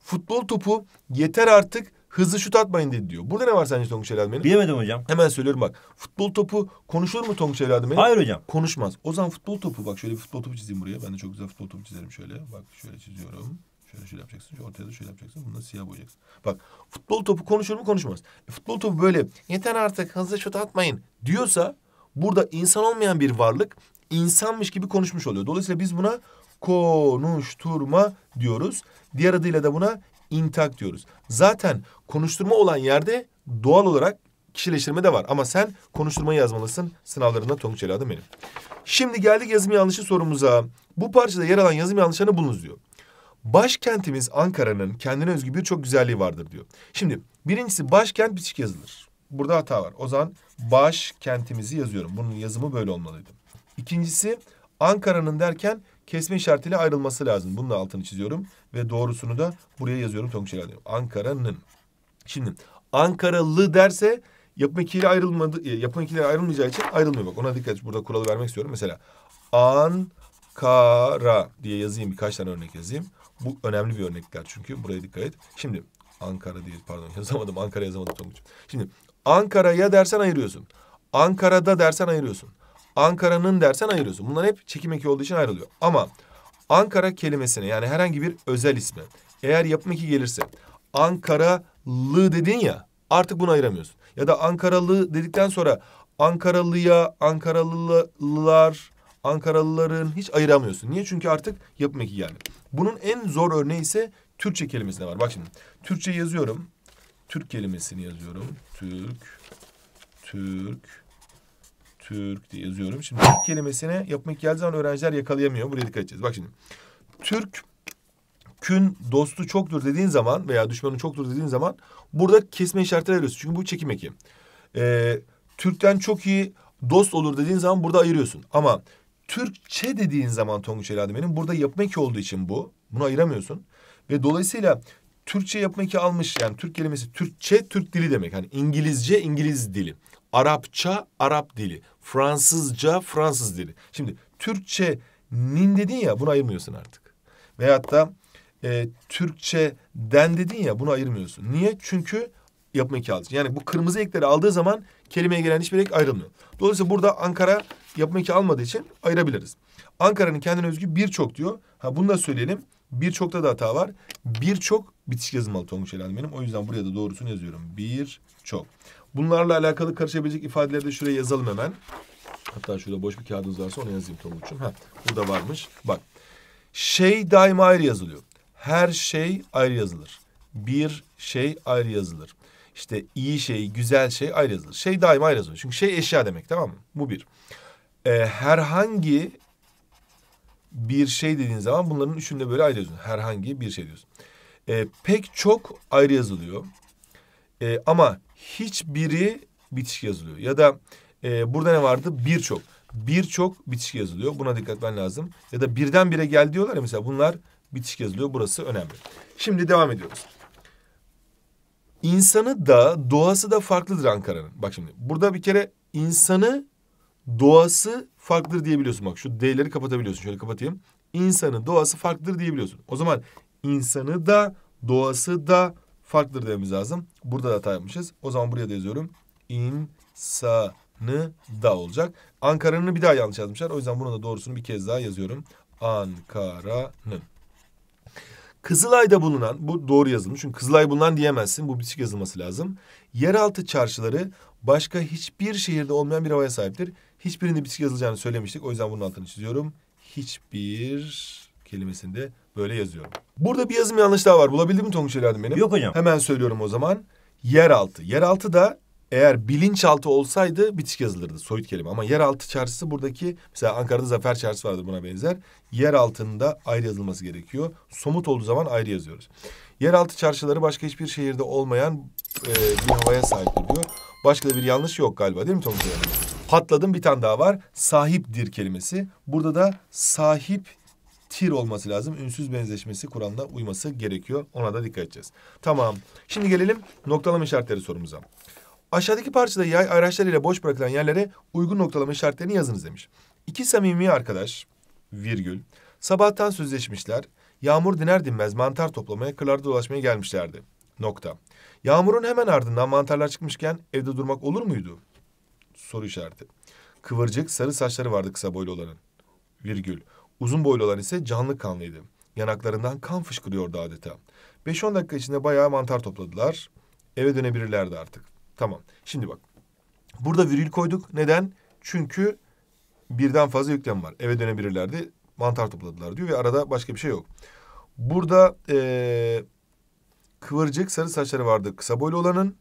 Speaker 1: Futbol topu yeter artık hızlı şut atmayın dedi diyor. Burada ne var sence Tonguç evladım Bilemedim hocam. Hemen söylüyorum bak. Futbol topu konuşur mu Tonguç evladım Hayır hocam. Konuşmaz. O zaman futbol topu bak şöyle bir futbol topu çizeyim buraya. Ben de çok güzel futbol topu çizerim şöyle. Bak şöyle çiziyorum. Şöyle şöyle yapacaksın. Şu ortaya da şöyle yapacaksın. Bunu da siyah boyayacaksın. Bak futbol topu konuşur mu konuşmaz. E, futbol topu böyle yeter artık hızlı şut atmayın diyorsa burada insan olmayan bir varlık insanmış gibi konuşmuş oluyor. Dolayısıyla biz buna konuşturma diyoruz. Diğer adıyla da buna intak diyoruz. Zaten konuşturma olan yerde doğal olarak kişileştirme de var. Ama sen konuşturma yazmalısın. Sınavlarında Tonguç adım benim. Şimdi geldik yazım yanlışı sorumuza. Bu parçada yer alan yazım yanlışlarını bulunuz diyor. Başkentimiz Ankara'nın kendine özgü birçok güzelliği vardır diyor. Şimdi birincisi başkent bitişik yazılır. Burada hata var. O zaman başkentimizi yazıyorum. Bunun yazımı böyle olmalıydı. İkincisi Ankara'nın derken kesme işaretiyle ayrılması lazım. Bunun altını çiziyorum ve doğrusunu da buraya yazıyorum tonguç alıyorum. Ankara'nın. Şimdi Ankaralı derse yapım ikiyle ayrılmadı e, yapım ikiyle ayrılmayacağı için ayrılmıyor bak. Ona dikkat et. Burada kuralı vermek istiyorum. Mesela Ankara diye yazayım birkaç tane örnek yazayım. Bu önemli bir örnekler çünkü buraya dikkat et. Şimdi Ankara diye pardon *laughs* yazamadım Ankara yazamadım Tonguç. Şimdi Ankara'ya dersen ayırıyorsun. Ankara'da dersen ayırıyorsun. Ankara'nın dersen ayırıyorsun. Bunlar hep çekim eki olduğu için ayrılıyor. Ama Ankara kelimesine yani herhangi bir özel ismi eğer yapım eki gelirse Ankaralı dedin ya artık bunu ayıramıyorsun. Ya da Ankaralı dedikten sonra Ankaralıya, Ankaralılar, Ankaralıların hiç ayıramıyorsun. Niye? Çünkü artık yapım eki geldi. Bunun en zor örneği ise Türkçe kelimesine var. Bak şimdi Türkçe yazıyorum. Türk kelimesini yazıyorum. Türk, Türk, Türk diye yazıyorum. Şimdi Türk kelimesine yapmak geldiği zaman öğrenciler yakalayamıyor. Buraya dikkat edeceğiz. Bak şimdi. Türk kün dostu çoktur dediğin zaman veya düşmanı çoktur dediğin zaman burada kesme işaretleri veriyorsun. Çünkü bu çekim eki. Ee, Türk'ten çok iyi dost olur dediğin zaman burada ayırıyorsun. Ama Türkçe dediğin zaman Tonguç Eladime'nin burada yapmak eki olduğu için bu. Bunu ayıramıyorsun. Ve dolayısıyla Türkçe yapmak eki almış yani Türk kelimesi Türkçe Türk dili demek. Hani İngilizce İngiliz dili. Arapça Arap dili, Fransızca Fransız dili. Şimdi Türkçenin dedin ya bunu ayırmıyorsun artık. Veyahut da e, den dedin ya bunu ayırmıyorsun. Niye? Çünkü yapma kağıdı. Yani bu kırmızı ekleri aldığı zaman kelimeye gelen hiçbir ek ayrılmıyor. Dolayısıyla burada Ankara yapma eki almadığı için ayırabiliriz. Ankara'nın kendine özgü birçok diyor. Ha bunu da söyleyelim. Birçokta da hata var. Birçok bitişik yazılmalı Tonguç Helal benim. O yüzden buraya da doğrusunu yazıyorum. Birçok. Bunlarla alakalı karışabilecek ifadeleri de şuraya yazalım hemen. Hatta şurada boş bir kağıdınız varsa onu yazayım Tonguç'um. Ha, burada varmış. Bak. Şey daima ayrı yazılıyor. Her şey ayrı yazılır. Bir şey ayrı yazılır. İşte iyi şey, güzel şey ayrı yazılır. Şey daima ayrı yazılıyor. Çünkü şey eşya demek tamam mı? Bu bir. Ee, herhangi bir şey dediğin zaman bunların üçünü de böyle ayrı yazıyorsun. Herhangi bir şey diyorsun. Ee, pek çok ayrı yazılıyor. Ee, ama hiçbiri bitişik yazılıyor. Ya da e, burada ne vardı? Birçok. Birçok bitişik yazılıyor. Buna dikkat etmen lazım. Ya da birden bire gel diyorlar ya mesela bunlar bitişik yazılıyor. Burası önemli. Şimdi devam ediyoruz. İnsanı da doğası da farklıdır Ankara'nın. Bak şimdi burada bir kere insanı doğası farklıdır diyebiliyorsun. Bak şu D'leri kapatabiliyorsun. Şöyle kapatayım. İnsanı doğası farklıdır diyebiliyorsun. O zaman insanı da doğası da farklıdır dememiz lazım. Burada da hata yapmışız. O zaman buraya da yazıyorum. İnsanı da olacak. Ankara'nın bir daha yanlış yazmışlar. O yüzden bunun da doğrusunu bir kez daha yazıyorum. Ankara'nın. Kızılay'da bulunan, bu doğru yazılmış çünkü Kızılay bulunan diyemezsin, bu bitişik yazılması lazım. Yeraltı çarşıları başka hiçbir şehirde olmayan bir havaya sahiptir. Hiçbirinde bitişik yazılacağını söylemiştik, o yüzden bunun altını çiziyorum. Hiçbir kelimesinde Böyle yazıyorum. Burada bir yazım yanlış daha var. Bulabildin mi Tonguç Eladim benim? Yok hocam. Hemen söylüyorum o zaman. Yeraltı. Yeraltı da eğer bilinçaltı olsaydı bitişik yazılırdı soyut kelime. Ama yeraltı çarşısı buradaki mesela Ankara'da Zafer Çarşısı vardır buna benzer. Yer altında ayrı yazılması gerekiyor. Somut olduğu zaman ayrı yazıyoruz. Yeraltı çarşıları başka hiçbir şehirde olmayan e, bir havaya sahip diyor. Başka da bir yanlış yok galiba değil mi Tonguç Patladım bir tane daha var. Sahipdir kelimesi. Burada da sahip tir olması lazım. Ünsüz benzeşmesi kuralına uyması gerekiyor. Ona da dikkat edeceğiz. Tamam. Şimdi gelelim noktalama işaretleri sorumuza. Aşağıdaki parçada yay araçlarıyla boş bırakılan yerlere uygun noktalama işaretlerini yazınız demiş. İki samimi arkadaş virgül sabahtan sözleşmişler. Yağmur diner dinmez mantar toplamaya kırlarda dolaşmaya gelmişlerdi. Nokta. Yağmurun hemen ardından mantarlar çıkmışken evde durmak olur muydu? Soru işareti. Kıvırcık sarı saçları vardı kısa boylu olanın. Virgül. Uzun boylu olan ise canlı kanlıydı. Yanaklarından kan fışkırıyordu adeta. 5-10 dakika içinde bayağı mantar topladılar. Eve dönebilirlerdi artık. Tamam. Şimdi bak. Burada virül koyduk. Neden? Çünkü birden fazla yüklem var. Eve dönebilirlerdi. Mantar topladılar diyor ve arada başka bir şey yok. Burada ee, kıvırcık sarı saçları vardı kısa boylu olanın.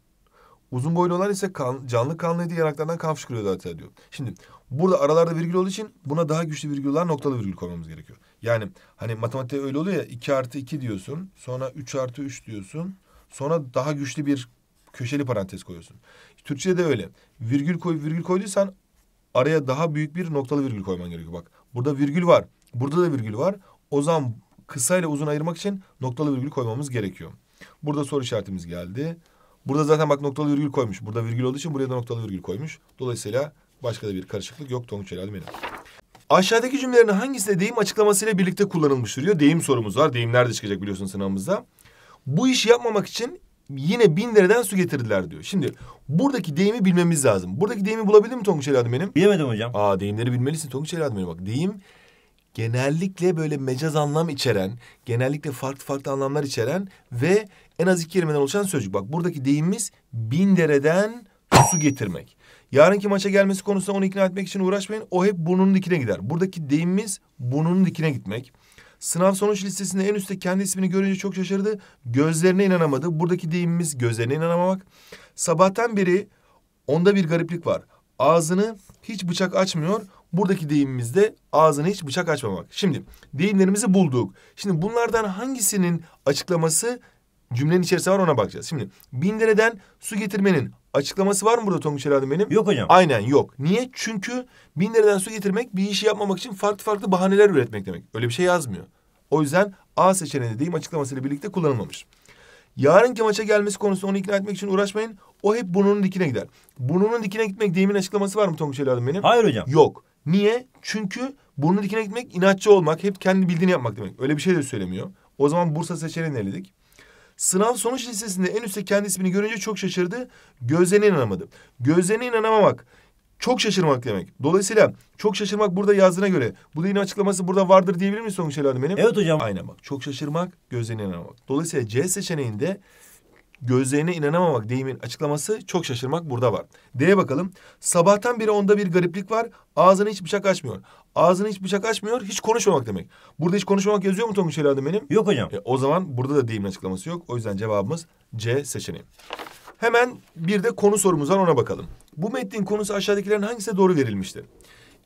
Speaker 1: Uzun boylular ise kan, canlı kanlıydı yanaklarından kan fışkırıyordu hatta diyor. Şimdi burada aralarda virgül olduğu için buna daha güçlü virgüller noktalı virgül koymamız gerekiyor. Yani hani matematikte öyle oluyor ya 2 artı 2 diyorsun sonra 3 artı 3 diyorsun sonra daha güçlü bir köşeli parantez koyuyorsun. Türkçe'de de öyle virgül koy virgül koyduysan araya daha büyük bir noktalı virgül koyman gerekiyor. Bak burada virgül var burada da virgül var o zaman kısa ile uzun ayırmak için noktalı virgül koymamız gerekiyor. Burada soru işaretimiz geldi. Burada zaten bak noktalı virgül koymuş. Burada virgül olduğu için buraya da noktalı virgül koymuş. Dolayısıyla başka da bir karışıklık yok Tonguç Helal benim. Aşağıdaki cümlelerin hangisinde deyim açıklamasıyla birlikte kullanılmış duruyor? Deyim sorumuz var. Deyimler de çıkacak biliyorsun sınavımızda. Bu işi yapmamak için yine bin dereden su getirdiler diyor. Şimdi buradaki deyimi bilmemiz lazım. Buradaki deyimi bulabildin mi Tonguç Eladım benim? Bilemedim hocam. Aa deyimleri bilmelisin Tonguç Eladım benim. Bak deyim genellikle böyle mecaz anlam içeren, genellikle farklı farklı anlamlar içeren ve en az iki kelimeden oluşan sözcük. Bak buradaki deyimimiz bin dereden su getirmek. Yarınki maça gelmesi konusunda onu ikna etmek için uğraşmayın. O hep burnunun dikine gider. Buradaki deyimimiz burnunun dikine gitmek. Sınav sonuç listesinde en üstte kendi ismini görünce çok şaşırdı. Gözlerine inanamadı. Buradaki deyimimiz gözlerine inanamamak. Sabahtan beri onda bir gariplik var. Ağzını hiç bıçak açmıyor. Buradaki deyimimiz de ağzını hiç bıçak açmamak. Şimdi deyimlerimizi bulduk. Şimdi bunlardan hangisinin açıklaması cümlenin içerisinde var ona bakacağız. Şimdi Bindere'den su getirmenin açıklaması var mı burada Tonguç Eladim benim? Yok hocam. Aynen yok. Niye? Çünkü Bindere'den su getirmek bir işi yapmamak için farklı farklı bahaneler üretmek demek. Öyle bir şey yazmıyor. O yüzden A seçeneği deyim açıklamasıyla birlikte kullanılmamış. Yarınki maça gelmesi konusunda onu ikna etmek için uğraşmayın. O hep burnunun dikine gider. Burnunun dikine gitmek deyimin açıklaması var mı Tonguç Eladim benim? Hayır hocam. Yok. Niye? Çünkü burnunun dikine gitmek inatçı olmak, hep kendi bildiğini yapmak demek. Öyle bir şey de söylemiyor. O zaman Bursa seçeneğini eledik. Sınav sonuç listesinde en üstte kendi ismini görünce çok şaşırdı. Gözlerine inanamadı. Gözlerine inanamamak çok şaşırmak demek. Dolayısıyla çok şaşırmak burada yazdığına göre bu dilin açıklaması burada vardır diyebilir miyiz Sonuç Helal benim? Evet hocam. Aynen bak çok şaşırmak gözlerine inanamak. Dolayısıyla C seçeneğinde Gözlerine inanamamak deyimin açıklaması çok şaşırmak burada var. D'ye bakalım. Sabahtan beri onda bir gariplik var. Ağzını hiç bıçak açmıyor. Ağzını hiç bıçak açmıyor. Hiç konuşmamak demek. Burada hiç konuşmamak yazıyor mu Tonguç Eladım benim? Yok hocam. E, o zaman burada da deyimin açıklaması yok. O yüzden cevabımız C seçeneği. Hemen bir de konu sorumuz var ona bakalım. Bu metnin konusu aşağıdakilerin hangisine doğru verilmiştir?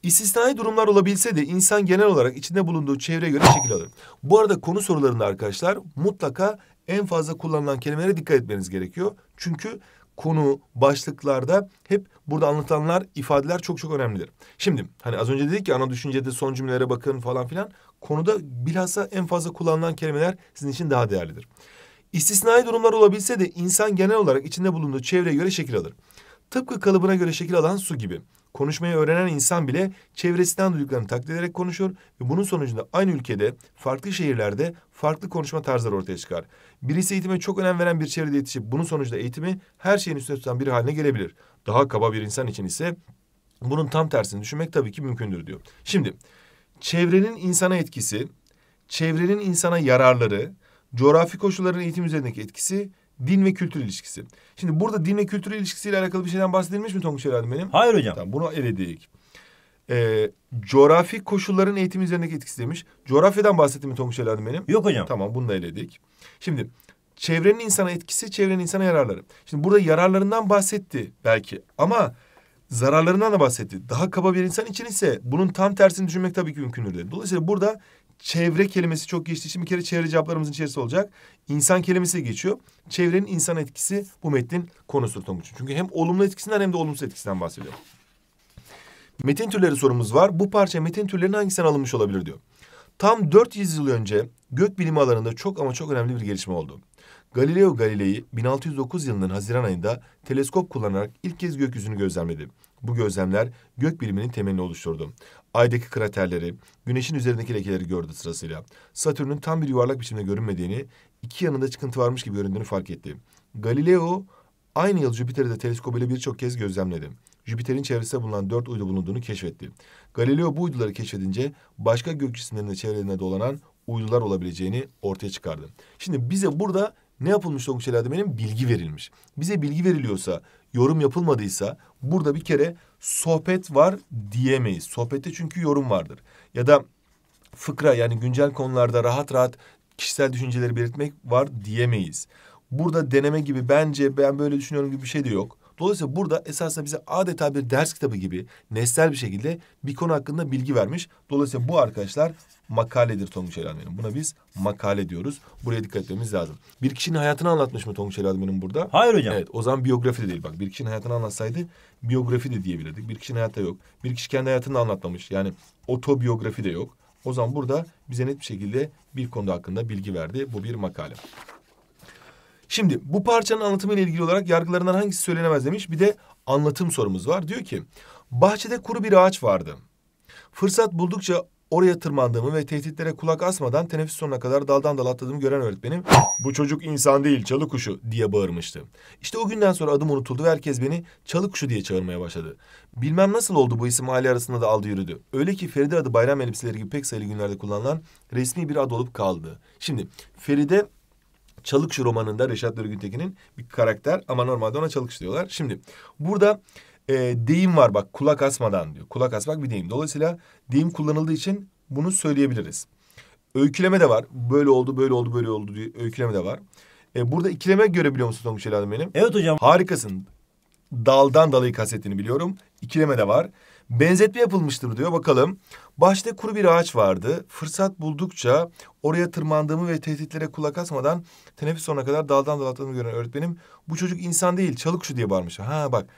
Speaker 1: İstisnai durumlar olabilse de insan genel olarak içinde bulunduğu çevreye göre şekil alır. Bu arada konu sorularında arkadaşlar mutlaka en fazla kullanılan kelimelere dikkat etmeniz gerekiyor. Çünkü konu, başlıklarda hep burada anlatılanlar, ifadeler çok çok önemlidir. Şimdi hani az önce dedik ki ana düşüncede son cümlelere bakın falan filan. Konuda bilhassa en fazla kullanılan kelimeler sizin için daha değerlidir. İstisnai durumlar olabilse de insan genel olarak içinde bulunduğu çevreye göre şekil alır. Tıpkı kalıbına göre şekil alan su gibi. Konuşmayı öğrenen insan bile çevresinden duyduklarını taklit ederek konuşur ve bunun sonucunda aynı ülkede, farklı şehirlerde farklı konuşma tarzları ortaya çıkar. Birisi eğitime çok önem veren bir çevrede yetişip bunun sonucunda eğitimi her şeyin üstüne tutan biri haline gelebilir. Daha kaba bir insan için ise bunun tam tersini düşünmek tabii ki mümkündür diyor. Şimdi çevrenin insana etkisi, çevrenin insana yararları, coğrafi koşulların eğitim üzerindeki etkisi din ve kültür ilişkisi. Şimdi burada din ve kültür ilişkisiyle alakalı bir şeyden bahsedilmiş mi Tonguç herhalde benim? Hayır hocam. Tamam, bunu eledik. Ee, coğrafi koşulların eğitim üzerindeki etkisi demiş. Coğrafyadan bahsettim mi Tonguç herhalde benim? Yok hocam. Tamam bunu da eledik. Şimdi çevrenin insana etkisi, çevrenin insana yararları. Şimdi burada yararlarından bahsetti belki ama zararlarından da bahsetti. Daha kaba bir insan için ise bunun tam tersini düşünmek tabii ki mümkün değil. Dolayısıyla burada çevre kelimesi çok geçtiği için bir kere çevre cevaplarımızın içerisinde olacak. İnsan kelimesi geçiyor. Çevrenin insan etkisi bu metnin konusudur Tonguç'un. Çünkü hem olumlu etkisinden hem de olumsuz etkisinden bahsediyor. Metin türleri sorumuz var. Bu parça metin türlerinin hangisinden alınmış olabilir diyor. Tam 400 yıl önce gök bilimi alanında çok ama çok önemli bir gelişme oldu. Galileo Galilei 1609 yılının Haziran ayında teleskop kullanarak ilk kez gökyüzünü gözlemledi. Bu gözlemler gök biliminin temelini oluşturdu. Aydaki kraterleri, güneşin üzerindeki lekeleri gördü sırasıyla. Satürn'ün tam bir yuvarlak biçimde görünmediğini, iki yanında çıkıntı varmış gibi göründüğünü fark etti. Galileo aynı yıl Jüpiter'i de teleskobuyla birçok kez gözlemledi. Jüpiter'in çevresinde bulunan dört uydu bulunduğunu keşfetti. Galileo bu uyduları keşfedince başka gök cisimlerinin çevrelerine dolanan uydular olabileceğini ortaya çıkardı. Şimdi bize burada ne yapılmış Tonguç El Ademe'nin? Bilgi verilmiş. Bize bilgi veriliyorsa, yorum yapılmadıysa burada bir kere sohbet var diyemeyiz. Sohbette çünkü yorum vardır. Ya da fıkra yani güncel konularda rahat rahat kişisel düşünceleri belirtmek var diyemeyiz. Burada deneme gibi bence ben böyle düşünüyorum gibi bir şey de yok. Dolayısıyla burada esasında bize adeta bir ders kitabı gibi nesnel bir şekilde bir konu hakkında bilgi vermiş. Dolayısıyla bu arkadaşlar makaledir Tonguç Elhanmen'in. Buna biz makale diyoruz. Buraya dikkat etmemiz lazım. Bir kişinin hayatını anlatmış mı Tonguç Elhanmen'in burada? Hayır hocam. Evet o zaman biyografi de değil bak. Bir kişinin hayatını anlatsaydı biyografi de diyebilirdik. Bir kişinin hayatı yok. Bir kişi kendi hayatını anlatmamış. Yani otobiyografi de yok. O zaman burada bize net bir şekilde bir konu hakkında bilgi verdi. Bu bir makale. Şimdi bu parçanın anlatımıyla ilgili olarak yargılarından hangisi söylenemez demiş. Bir de anlatım sorumuz var. Diyor ki bahçede kuru bir ağaç vardı. Fırsat buldukça oraya tırmandığımı ve tehditlere kulak asmadan teneffüs sonuna kadar daldan dala atladığımı gören öğretmenim bu çocuk insan değil çalı kuşu diye bağırmıştı. İşte o günden sonra adım unutuldu ve herkes beni çalı kuşu diye çağırmaya başladı. Bilmem nasıl oldu bu isim aile arasında da aldı yürüdü. Öyle ki Feride adı bayram elbiseleri gibi pek sayılı günlerde kullanılan resmi bir ad olup kaldı. Şimdi Feride Çalıkçı romanında Reşat Nuri Güntekin'in bir karakter ama normalde ona Çalıkçı diyorlar. Şimdi burada e, deyim var bak kulak asmadan diyor. Kulak asmak bir deyim. Dolayısıyla deyim kullanıldığı için bunu söyleyebiliriz. Öyküleme de var. Böyle oldu, böyle oldu, böyle oldu diye öyküleme de var. E, burada ikileme görebiliyor musun Songül Hanım benim? Evet hocam. Harikasın. Daldan dalayı kastettiğini biliyorum. İkileme de var. Benzetme yapılmıştır diyor. Bakalım. Başta kuru bir ağaç vardı. Fırsat buldukça oraya tırmandığımı ve tehditlere kulak asmadan teneffüs sonuna kadar daldan dala atladığımı gören öğretmenim bu çocuk insan değil çalı kuşu diye bağırmış. Ha bak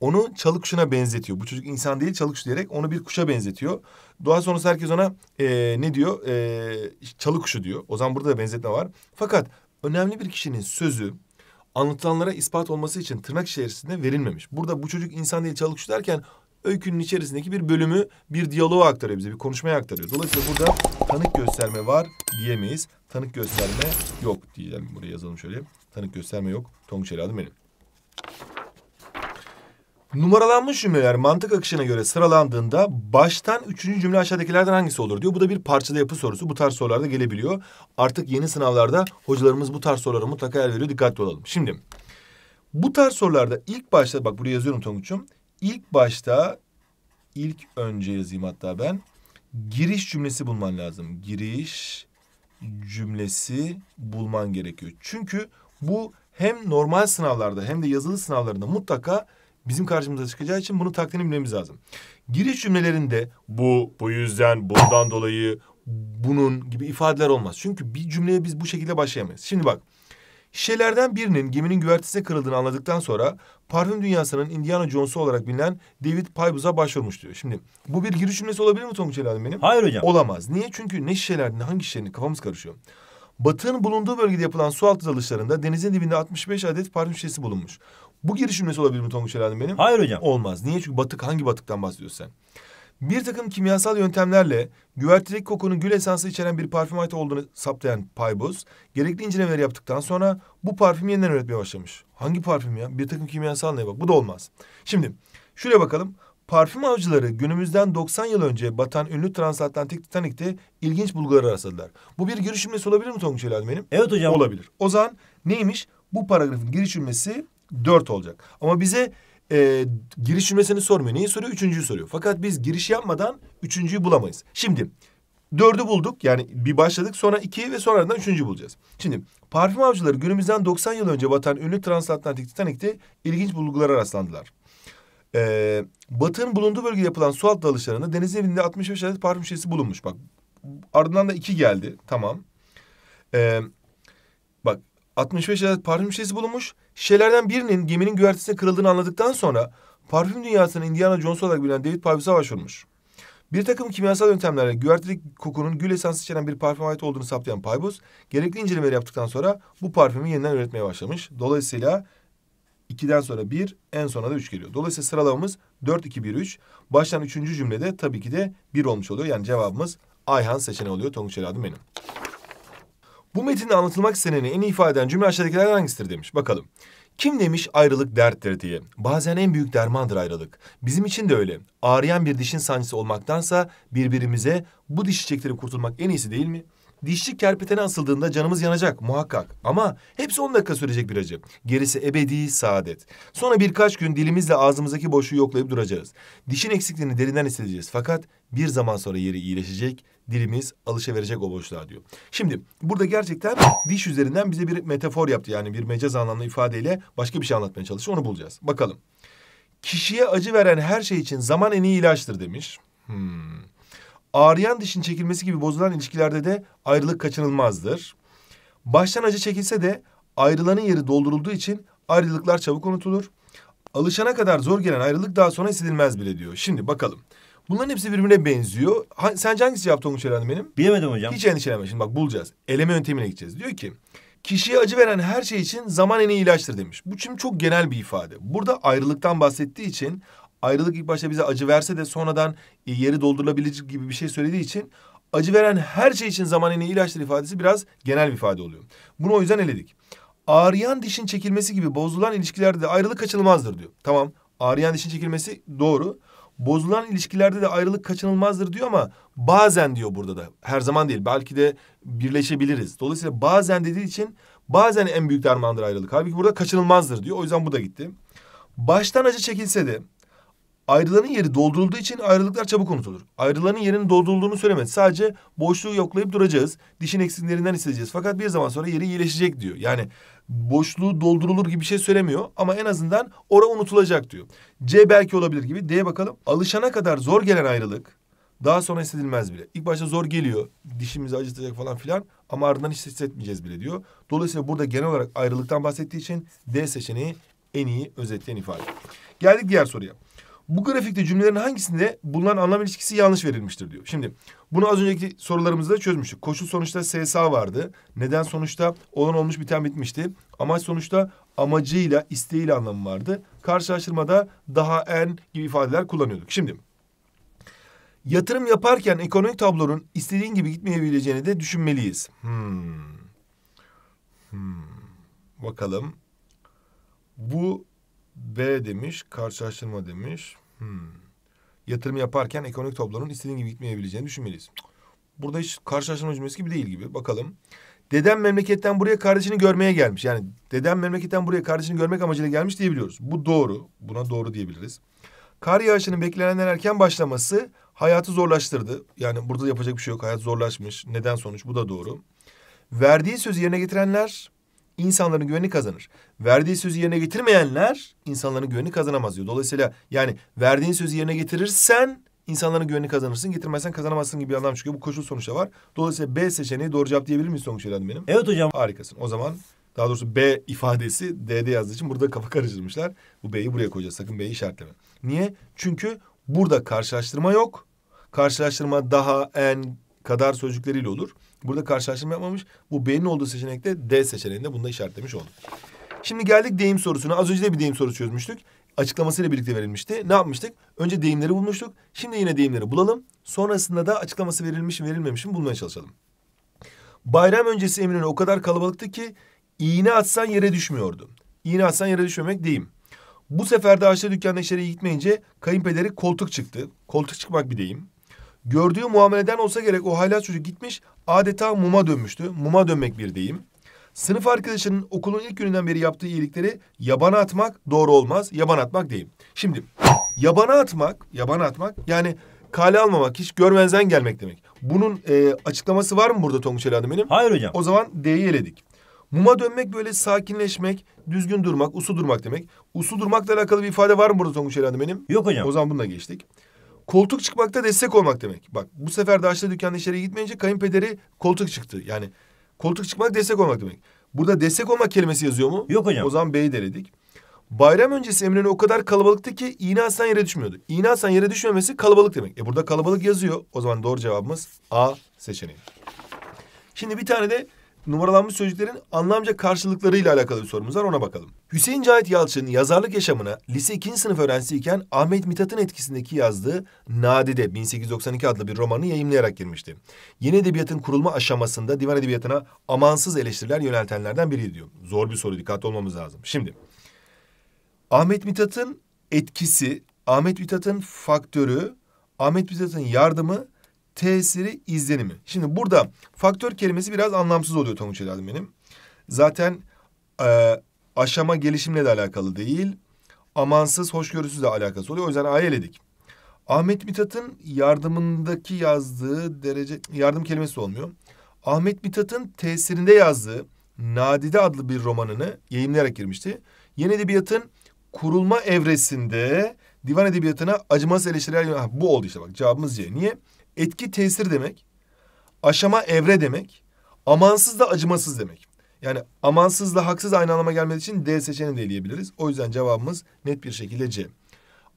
Speaker 1: onu çalı kuşuna benzetiyor. Bu çocuk insan değil çalı kuşu diyerek onu bir kuşa benzetiyor. Doğa sonrası herkes ona e, ne diyor? E, çalı kuşu diyor. O zaman burada da benzetme var. Fakat önemli bir kişinin sözü anlatılanlara ispat olması için tırnak içerisinde verilmemiş. Burada bu çocuk insan değil çalı kuşu derken öykünün içerisindeki bir bölümü bir diyaloğa aktarıyor bize, bir konuşmaya aktarıyor. Dolayısıyla burada tanık gösterme var diyemeyiz. Tanık gösterme yok diyelim. Buraya yazalım şöyle. Tanık gösterme yok. Tonguçeli adım benim. Numaralanmış cümleler mantık akışına göre sıralandığında baştan üçüncü cümle aşağıdakilerden hangisi olur diyor. Bu da bir parçada yapı sorusu. Bu tarz sorularda gelebiliyor. Artık yeni sınavlarda hocalarımız bu tarz sorulara mutlaka yer veriyor. Dikkatli olalım. Şimdi bu tarz sorularda ilk başta bak buraya yazıyorum Tonguç'um ilk başta ilk önce yazayım hatta ben. Giriş cümlesi bulman lazım. Giriş cümlesi bulman gerekiyor. Çünkü bu hem normal sınavlarda hem de yazılı sınavlarında mutlaka bizim karşımıza çıkacağı için bunu takdirini bilmemiz lazım. Giriş cümlelerinde bu, bu yüzden, bundan dolayı, bunun gibi ifadeler olmaz. Çünkü bir cümleye biz bu şekilde başlayamayız. Şimdi bak Şişelerden birinin geminin güvertesine kırıldığını anladıktan sonra parfüm dünyasının Indiana Jones'u olarak bilinen David Pybus'a başvurmuş diyor. Şimdi bu bir giriş cümlesi olabilir mi Tonguç Elhan'ım benim? Hayır hocam. Olamaz. Niye? Çünkü ne şişelerden hangi şişenin kafamız karışıyor. Batı'nın bulunduğu bölgede yapılan sualtı dalışlarında denizin dibinde 65 adet parfüm şişesi bulunmuş. Bu giriş cümlesi olabilir mi Tonguç Elhan'ım benim? Hayır hocam. Olmaz. Niye? Çünkü batık hangi batıktan bahsediyorsun sen? bir takım kimyasal yöntemlerle güvertedeki kokunun gül esansı içeren bir parfüm ait olduğunu saptayan Paybuz, gerekli incelemeleri yaptıktan sonra bu parfümü yeniden üretmeye başlamış. Hangi parfüm ya? Bir takım kimyasal neye bak. Bu da olmaz. Şimdi şuraya bakalım. Parfüm avcıları günümüzden 90 yıl önce batan ünlü transatlantik Titanic'te ilginç bulguları rastladılar. Bu bir giriş cümlesi olabilir mi Tonguç Elal benim? Evet hocam. Olabilir. O zaman neymiş? Bu paragrafın giriş cümlesi 4 olacak. Ama bize e, giriş cümlesini sormuyor. Neyi soruyor? Üçüncüyü soruyor. Fakat biz giriş yapmadan üçüncüyü bulamayız. Şimdi dördü bulduk. Yani bir başladık sonra iki ve sonradan ardından üçüncü bulacağız. Şimdi parfüm avcıları günümüzden 90 yıl önce batan ünlü transatlantik Titanic'te ilginç bulgulara rastlandılar. Ee, batığın bulunduğu bölgede yapılan su altı dalışlarında deniz evinde 65 adet parfüm şişesi bulunmuş. Bak ardından da iki geldi. Tamam. Ee, bak 65 adet parfüm şişesi bulunmuş. Şişelerden birinin geminin güvertesine kırıldığını anladıktan sonra parfüm dünyasının Indiana Jones olarak bilinen David Pipes'a başvurmuş. Bir takım kimyasal yöntemlerle güvertedeki kokunun gül esansı içeren bir parfüm ait olduğunu saptayan Paybus, gerekli incelemeleri yaptıktan sonra bu parfümü yeniden üretmeye başlamış. Dolayısıyla 2'den sonra 1, en sona da 3 geliyor. Dolayısıyla sıralamamız 4, 2, 1, 3. Baştan 3. cümlede tabii ki de 1 olmuş oluyor. Yani cevabımız Ayhan seçeneği oluyor. Tonguç Eladım benim. Bu metinde anlatılmak isteneni en iyi ifade eden cümle aşağıdakilerden hangisidir demiş. Bakalım. Kim demiş ayrılık derttir diye. Bazen en büyük dermandır ayrılık. Bizim için de öyle. Ağrıyan bir dişin sancısı olmaktansa birbirimize bu dişi çektirip kurtulmak en iyisi değil mi? Dişçi kerpetene asıldığında canımız yanacak muhakkak. Ama hepsi on dakika sürecek bir acı. Gerisi ebedi saadet. Sonra birkaç gün dilimizle ağzımızdaki boşluğu yoklayıp duracağız. Dişin eksikliğini derinden hissedeceğiz. Fakat bir zaman sonra yeri iyileşecek, dilimiz alışaverecek o boşluğa diyor. Şimdi burada gerçekten diş üzerinden bize bir metafor yaptı. Yani bir mecaz anlamlı ifadeyle başka bir şey anlatmaya çalışıyor. Onu bulacağız. Bakalım. Kişiye acı veren her şey için zaman en iyi ilaçtır demiş. Hmm. Ağrıyan dişin çekilmesi gibi bozulan ilişkilerde de ayrılık kaçınılmazdır. Baştan acı çekilse de ayrılanın yeri doldurulduğu için ayrılıklar çabuk unutulur. Alışana kadar zor gelen ayrılık daha sonra hissedilmez bile diyor. Şimdi bakalım. Bunların hepsi birbirine benziyor. Ha, sence hangisi cevapta olmuş herhalde benim? Bilemedim hocam. Hiç endişelenme şimdi bak bulacağız. Eleme yöntemine gideceğiz. Diyor ki kişiye acı veren her şey için zaman en iyi ilaçtır demiş. Bu şimdi çok genel bir ifade. Burada ayrılıktan bahsettiği için ayrılık ilk başta bize acı verse de sonradan e, yeri doldurulabilecek gibi bir şey söylediği için acı veren her şey için zaman en iyi ilaçtır ifadesi biraz genel bir ifade oluyor. Bunu o yüzden eledik. Ağrıyan dişin çekilmesi gibi bozulan ilişkilerde de ayrılık kaçınılmazdır diyor. Tamam ağrıyan dişin çekilmesi doğru bozulan ilişkilerde de ayrılık kaçınılmazdır diyor ama bazen diyor burada da. Her zaman değil. Belki de birleşebiliriz. Dolayısıyla bazen dediği için bazen en büyük dermandır ayrılık. Halbuki burada kaçınılmazdır diyor. O yüzden bu da gitti. Baştan acı çekilse de Ayrılanın yeri doldurulduğu için ayrılıklar çabuk unutulur. Ayrılanın yerinin doldurulduğunu söylemez. Sadece boşluğu yoklayıp duracağız. Dişin eksilerinden isteyeceğiz. Fakat bir zaman sonra yeri iyileşecek diyor. Yani boşluğu doldurulur gibi bir şey söylemiyor ama en azından ora unutulacak diyor. C belki olabilir gibi. D'ye bakalım. Alışana kadar zor gelen ayrılık daha sonra hissedilmez bile. İlk başta zor geliyor. Dişimizi acıtacak falan filan ama ardından hiç hissetmeyeceğiz bile diyor. Dolayısıyla burada genel olarak ayrılıktan bahsettiği için D seçeneği en iyi özetleyen ifade. Geldik diğer soruya. Bu grafikte cümlelerin hangisinde bulunan anlam ilişkisi yanlış verilmiştir diyor. Şimdi bunu az önceki sorularımızda çözmüştük. Koşul sonuçta SSA vardı. Neden sonuçta olan olmuş biten bitmişti. Amaç sonuçta amacıyla, isteğiyle anlamı vardı. Karşılaştırmada daha en gibi ifadeler kullanıyorduk. Şimdi yatırım yaparken ekonomik tablonun istediğin gibi gitmeyebileceğini de düşünmeliyiz. Hmm. Hmm. Bakalım. Bu B demiş, karşılaştırma demiş. Hmm. Yatırım yaparken ekonomik toplumun istediğin gibi gitmeyebileceğini düşünmeliyiz. Burada hiç karşılaştırma cümlesi gibi değil gibi. Bakalım. Dedem memleketten buraya kardeşini görmeye gelmiş. Yani dedem memleketten buraya kardeşini görmek amacıyla gelmiş diyebiliyoruz. Bu doğru. Buna doğru diyebiliriz. Kar yağışının beklenenden erken başlaması hayatı zorlaştırdı. Yani burada yapacak bir şey yok. Hayat zorlaşmış. Neden sonuç? Bu da doğru. Verdiği sözü yerine getirenler insanların güvenini kazanır. Verdiği sözü yerine getirmeyenler insanların güvenini kazanamaz diyor. Dolayısıyla yani verdiğin sözü yerine getirirsen insanların güvenini kazanırsın. Getirmezsen kazanamazsın gibi bir anlam çıkıyor. Bu koşul sonuçta var. Dolayısıyla B seçeneği doğru cevap diyebilir miyiz sonuç herhalde benim? Evet hocam. Harikasın. O zaman daha doğrusu B ifadesi D'de yazdığı için burada kafa karıştırmışlar. Bu B'yi buraya koyacağız. Sakın B'yi işaretleme. Niye? Çünkü burada karşılaştırma yok. Karşılaştırma daha en kadar sözcükleriyle olur. Burada karşılaştırma yapmamış. Bu B'nin olduğu seçenekte D seçeneğinde bunu da işaretlemiş oldu Şimdi geldik deyim sorusuna. Az önce de bir deyim sorusu çözmüştük. Açıklamasıyla birlikte verilmişti. Ne yapmıştık? Önce deyimleri bulmuştuk. Şimdi yine deyimleri bulalım. Sonrasında da açıklaması verilmiş mi verilmemiş mi bulmaya çalışalım. Bayram öncesi Eminönü o kadar kalabalıktı ki iğne atsan yere düşmüyordu. İğne atsan yere düşmemek deyim. Bu sefer de Ayşe dükkanda işlere gitmeyince kayınpederi koltuk çıktı. Koltuk çıkmak bir deyim. Gördüğü muameleden olsa gerek o hala çocuk gitmiş adeta muma dönmüştü. Muma dönmek bir deyim. Sınıf arkadaşının okulun ilk gününden beri yaptığı iyilikleri yabana atmak doğru olmaz. Yabana atmak deyim. Şimdi yabana atmak, yabana atmak yani kale almamak, hiç görmezden gelmek demek. Bunun e, açıklaması var mı burada Tonguç Ali benim? Hayır hocam. O zaman D'yi eledik. Muma dönmek böyle sakinleşmek, düzgün durmak, usu durmak demek. Usu durmakla alakalı bir ifade var mı burada Tonguç Ali benim? Yok hocam. O zaman bununla geçtik koltuk çıkmakta destek olmak demek. Bak bu sefer de açlı dükkanın işlere gitmeyince kayınpederi koltuk çıktı. Yani koltuk çıkmak destek olmak demek. Burada destek olmak kelimesi yazıyor mu? Yok hocam. O zaman B'yi deledik. Bayram öncesi Eminönü o kadar kalabalıktı ki iğne aslan yere düşmüyordu. İğne aslan yere düşmemesi kalabalık demek. E burada kalabalık yazıyor. O zaman doğru cevabımız A seçeneği. Şimdi bir tane de numaralanmış sözcüklerin anlamca karşılıklarıyla alakalı bir sorumuz var ona bakalım. Hüseyin Cahit Yalçın yazarlık yaşamına lise 2. sınıf öğrencisiyken Ahmet Mithat'ın etkisindeki yazdığı Nadide 1892 adlı bir romanı yayımlayarak girmişti. Yeni edebiyatın kurulma aşamasında divan edebiyatına amansız eleştiriler yöneltenlerden biriydi diyor. Zor bir soru dikkatli olmamız lazım. Şimdi Ahmet Mithat'ın etkisi, Ahmet Mithat'ın faktörü, Ahmet Mithat'ın yardımı tesiri izlenimi. Şimdi burada faktör kelimesi biraz anlamsız oluyor Tonguç evladım benim. Zaten e, aşama gelişimle de alakalı değil. Amansız de alakası oluyor. O yüzden A'yı Ahmet Mithat'ın yardımındaki yazdığı derece yardım kelimesi olmuyor. Ahmet Mithat'ın tesirinde yazdığı Nadide adlı bir romanını yayımlayarak girmişti. Yeni edebiyatın kurulma evresinde divan edebiyatına acımasız eleştiriler... Ha, bu oldu işte bak cevabımız C. Niye? etki tesir demek. Aşama evre demek. Amansız da acımasız demek. Yani amansız da haksız aynı anlama gelmediği için D seçeneğini de eleyebiliriz. O yüzden cevabımız net bir şekilde C.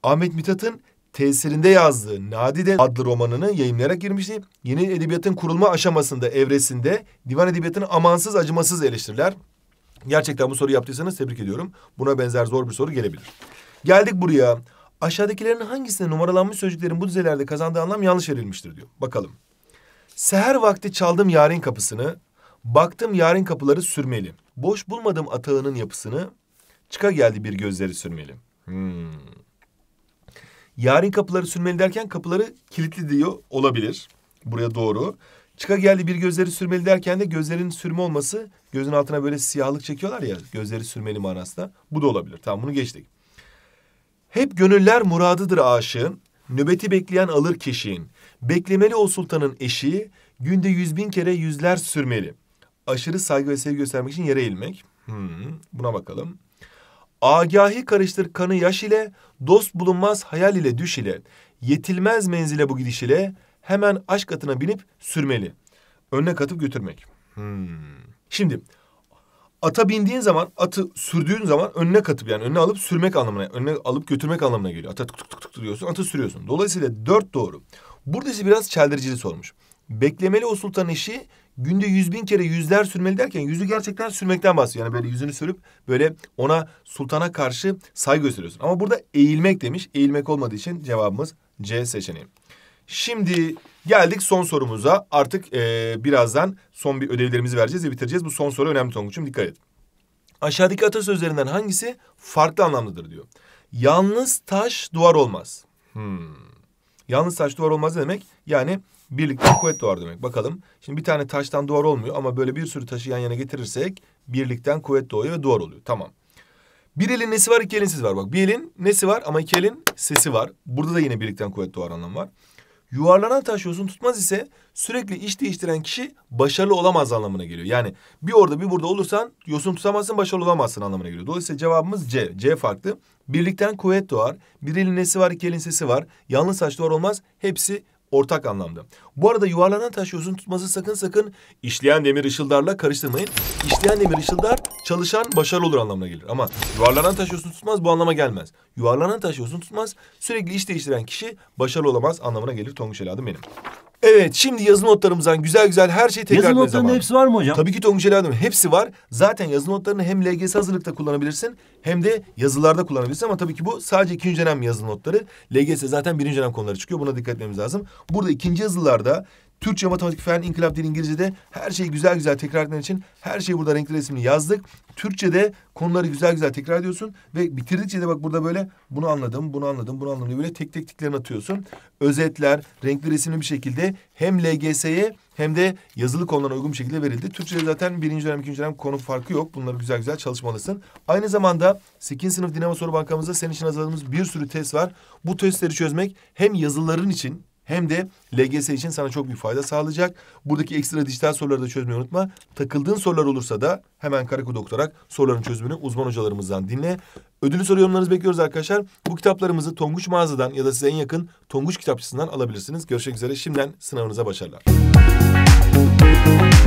Speaker 1: Ahmet Mithat'ın tesirinde yazdığı Nadide adlı romanını yayımlayarak girmişti. Yeni edebiyatın kurulma aşamasında, evresinde divan edebiyatını amansız acımasız eleştirirler. Gerçekten bu soruyu yaptıysanız tebrik ediyorum. Buna benzer zor bir soru gelebilir. Geldik buraya. Aşağıdakilerin hangisinde numaralanmış sözcüklerin bu dizelerde kazandığı anlam yanlış verilmiştir diyor. Bakalım. Seher vakti çaldım yarın kapısını, baktım yarın kapıları sürmeli. Boş bulmadım atağının yapısını, çıka geldi bir gözleri sürmeli. Hmm. Yarın kapıları sürmeli derken kapıları kilitli diyor olabilir. Buraya doğru. Çıka geldi bir gözleri sürmeli derken de gözlerin sürme olması gözün altına böyle siyahlık çekiyorlar ya gözleri sürmeli manasında. Bu da olabilir. Tamam bunu geçtik. Hep gönüller muradıdır aşığın, nöbeti bekleyen alır keşiğin. Beklemeli o sultanın eşiği, günde yüz bin kere yüzler sürmeli. Aşırı saygı ve sevgi göstermek için yere eğilmek. Hmm, buna bakalım. Agahi karıştır kanı yaş ile, dost bulunmaz hayal ile düş ile. Yetilmez menzile bu gidiş ile, hemen aşk atına binip sürmeli. Önüne katıp götürmek. Hmm. Şimdi ata bindiğin zaman atı sürdüğün zaman önüne katıp yani önüne alıp sürmek anlamına önüne alıp götürmek anlamına geliyor. Ata tık tık tık tık diyorsun atı sürüyorsun. Dolayısıyla dört doğru. Burada ise biraz çeldiricili sormuş. Beklemeli o sultan eşi günde yüz bin kere yüzler sürmeli derken yüzü gerçekten sürmekten bahsediyor. Yani böyle yüzünü sürüp böyle ona sultana karşı saygı gösteriyorsun. Ama burada eğilmek demiş. Eğilmek olmadığı için cevabımız C seçeneği. Şimdi geldik son sorumuza. Artık e, birazdan son bir ödevlerimizi vereceğiz ve bitireceğiz. Bu son soru önemli Tonguç'um dikkat et. Aşağıdaki atasözlerinden hangisi farklı anlamlıdır diyor. Yalnız taş duvar olmaz. Hmm. Yalnız taş duvar olmaz ne demek? Yani birlikte kuvvet duvar demek. Bakalım. Şimdi bir tane taştan duvar olmuyor ama böyle bir sürü taşı yan yana getirirsek birlikten kuvvet doğuyor ve duvar oluyor. Tamam. Bir elin nesi var, iki elin sesi var. Bak bir elin nesi var ama iki elin sesi var. Burada da yine birlikten kuvvet duvar anlamı var yuvarlanan taş yosun tutmaz ise sürekli iş değiştiren kişi başarılı olamaz anlamına geliyor. Yani bir orada bir burada olursan yosun tutamazsın başarılı olamazsın anlamına geliyor. Dolayısıyla cevabımız C. C farklı. Birlikten kuvvet doğar. Bir elin nesi var iki elin sesi var. Yalnız saç doğar olmaz. Hepsi Ortak anlamda. Bu arada yuvarlanan taş yosun tutması sakın sakın işleyen demir ışıldarla karıştırmayın. İşleyen demir ışıldar çalışan başarılı olur anlamına gelir. Ama yuvarlanan taş yosun tutmaz bu anlama gelmez. Yuvarlanan taş yosun tutmaz sürekli iş değiştiren kişi başarılı olamaz anlamına gelir Tonguç Eladım benim. Evet şimdi yazı notlarımızdan güzel güzel her şey tekrar Yazı etme notlarının hepsi var mı hocam? Tabii ki Tonguç Eladım hepsi var. Zaten yazı notlarını hem LGS hazırlıkta kullanabilirsin hem de yazılarda kullanabilirsin. Ama tabii ki bu sadece ikinci dönem yazı notları. LGS zaten birinci dönem konuları çıkıyor. Buna dikkat etmemiz lazım. Burada ikinci yazılarda Türkçe, matematik, fen, inkılap, dil, İngilizce'de her şeyi güzel güzel tekrar etmen için her şeyi burada renkli resimli yazdık. Türkçe'de konuları güzel güzel tekrar ediyorsun ve bitirdikçe de bak burada böyle bunu anladım, bunu anladım, bunu anladım diye böyle tek tek tiklerini atıyorsun. Özetler, renkli resimli bir şekilde hem LGS'ye hem de yazılı konulara uygun bir şekilde verildi. Türkçe'de zaten birinci dönem, ikinci dönem konu farkı yok. Bunları güzel güzel çalışmalısın. Aynı zamanda 8. sınıf Dinamo Soru Bankamızda senin için hazırladığımız bir sürü test var. Bu testleri çözmek hem yazıların için hem de LGS için sana çok büyük fayda sağlayacak. Buradaki ekstra dijital soruları da çözmeyi unutma. Takıldığın sorular olursa da hemen karakoda okutarak soruların çözümünü uzman hocalarımızdan dinle. Ödülü soru yorumlarınızı bekliyoruz arkadaşlar. Bu kitaplarımızı Tonguç mağazadan ya da size en yakın Tonguç kitapçısından alabilirsiniz. Görüşmek üzere. Şimdiden sınavınıza başarılar.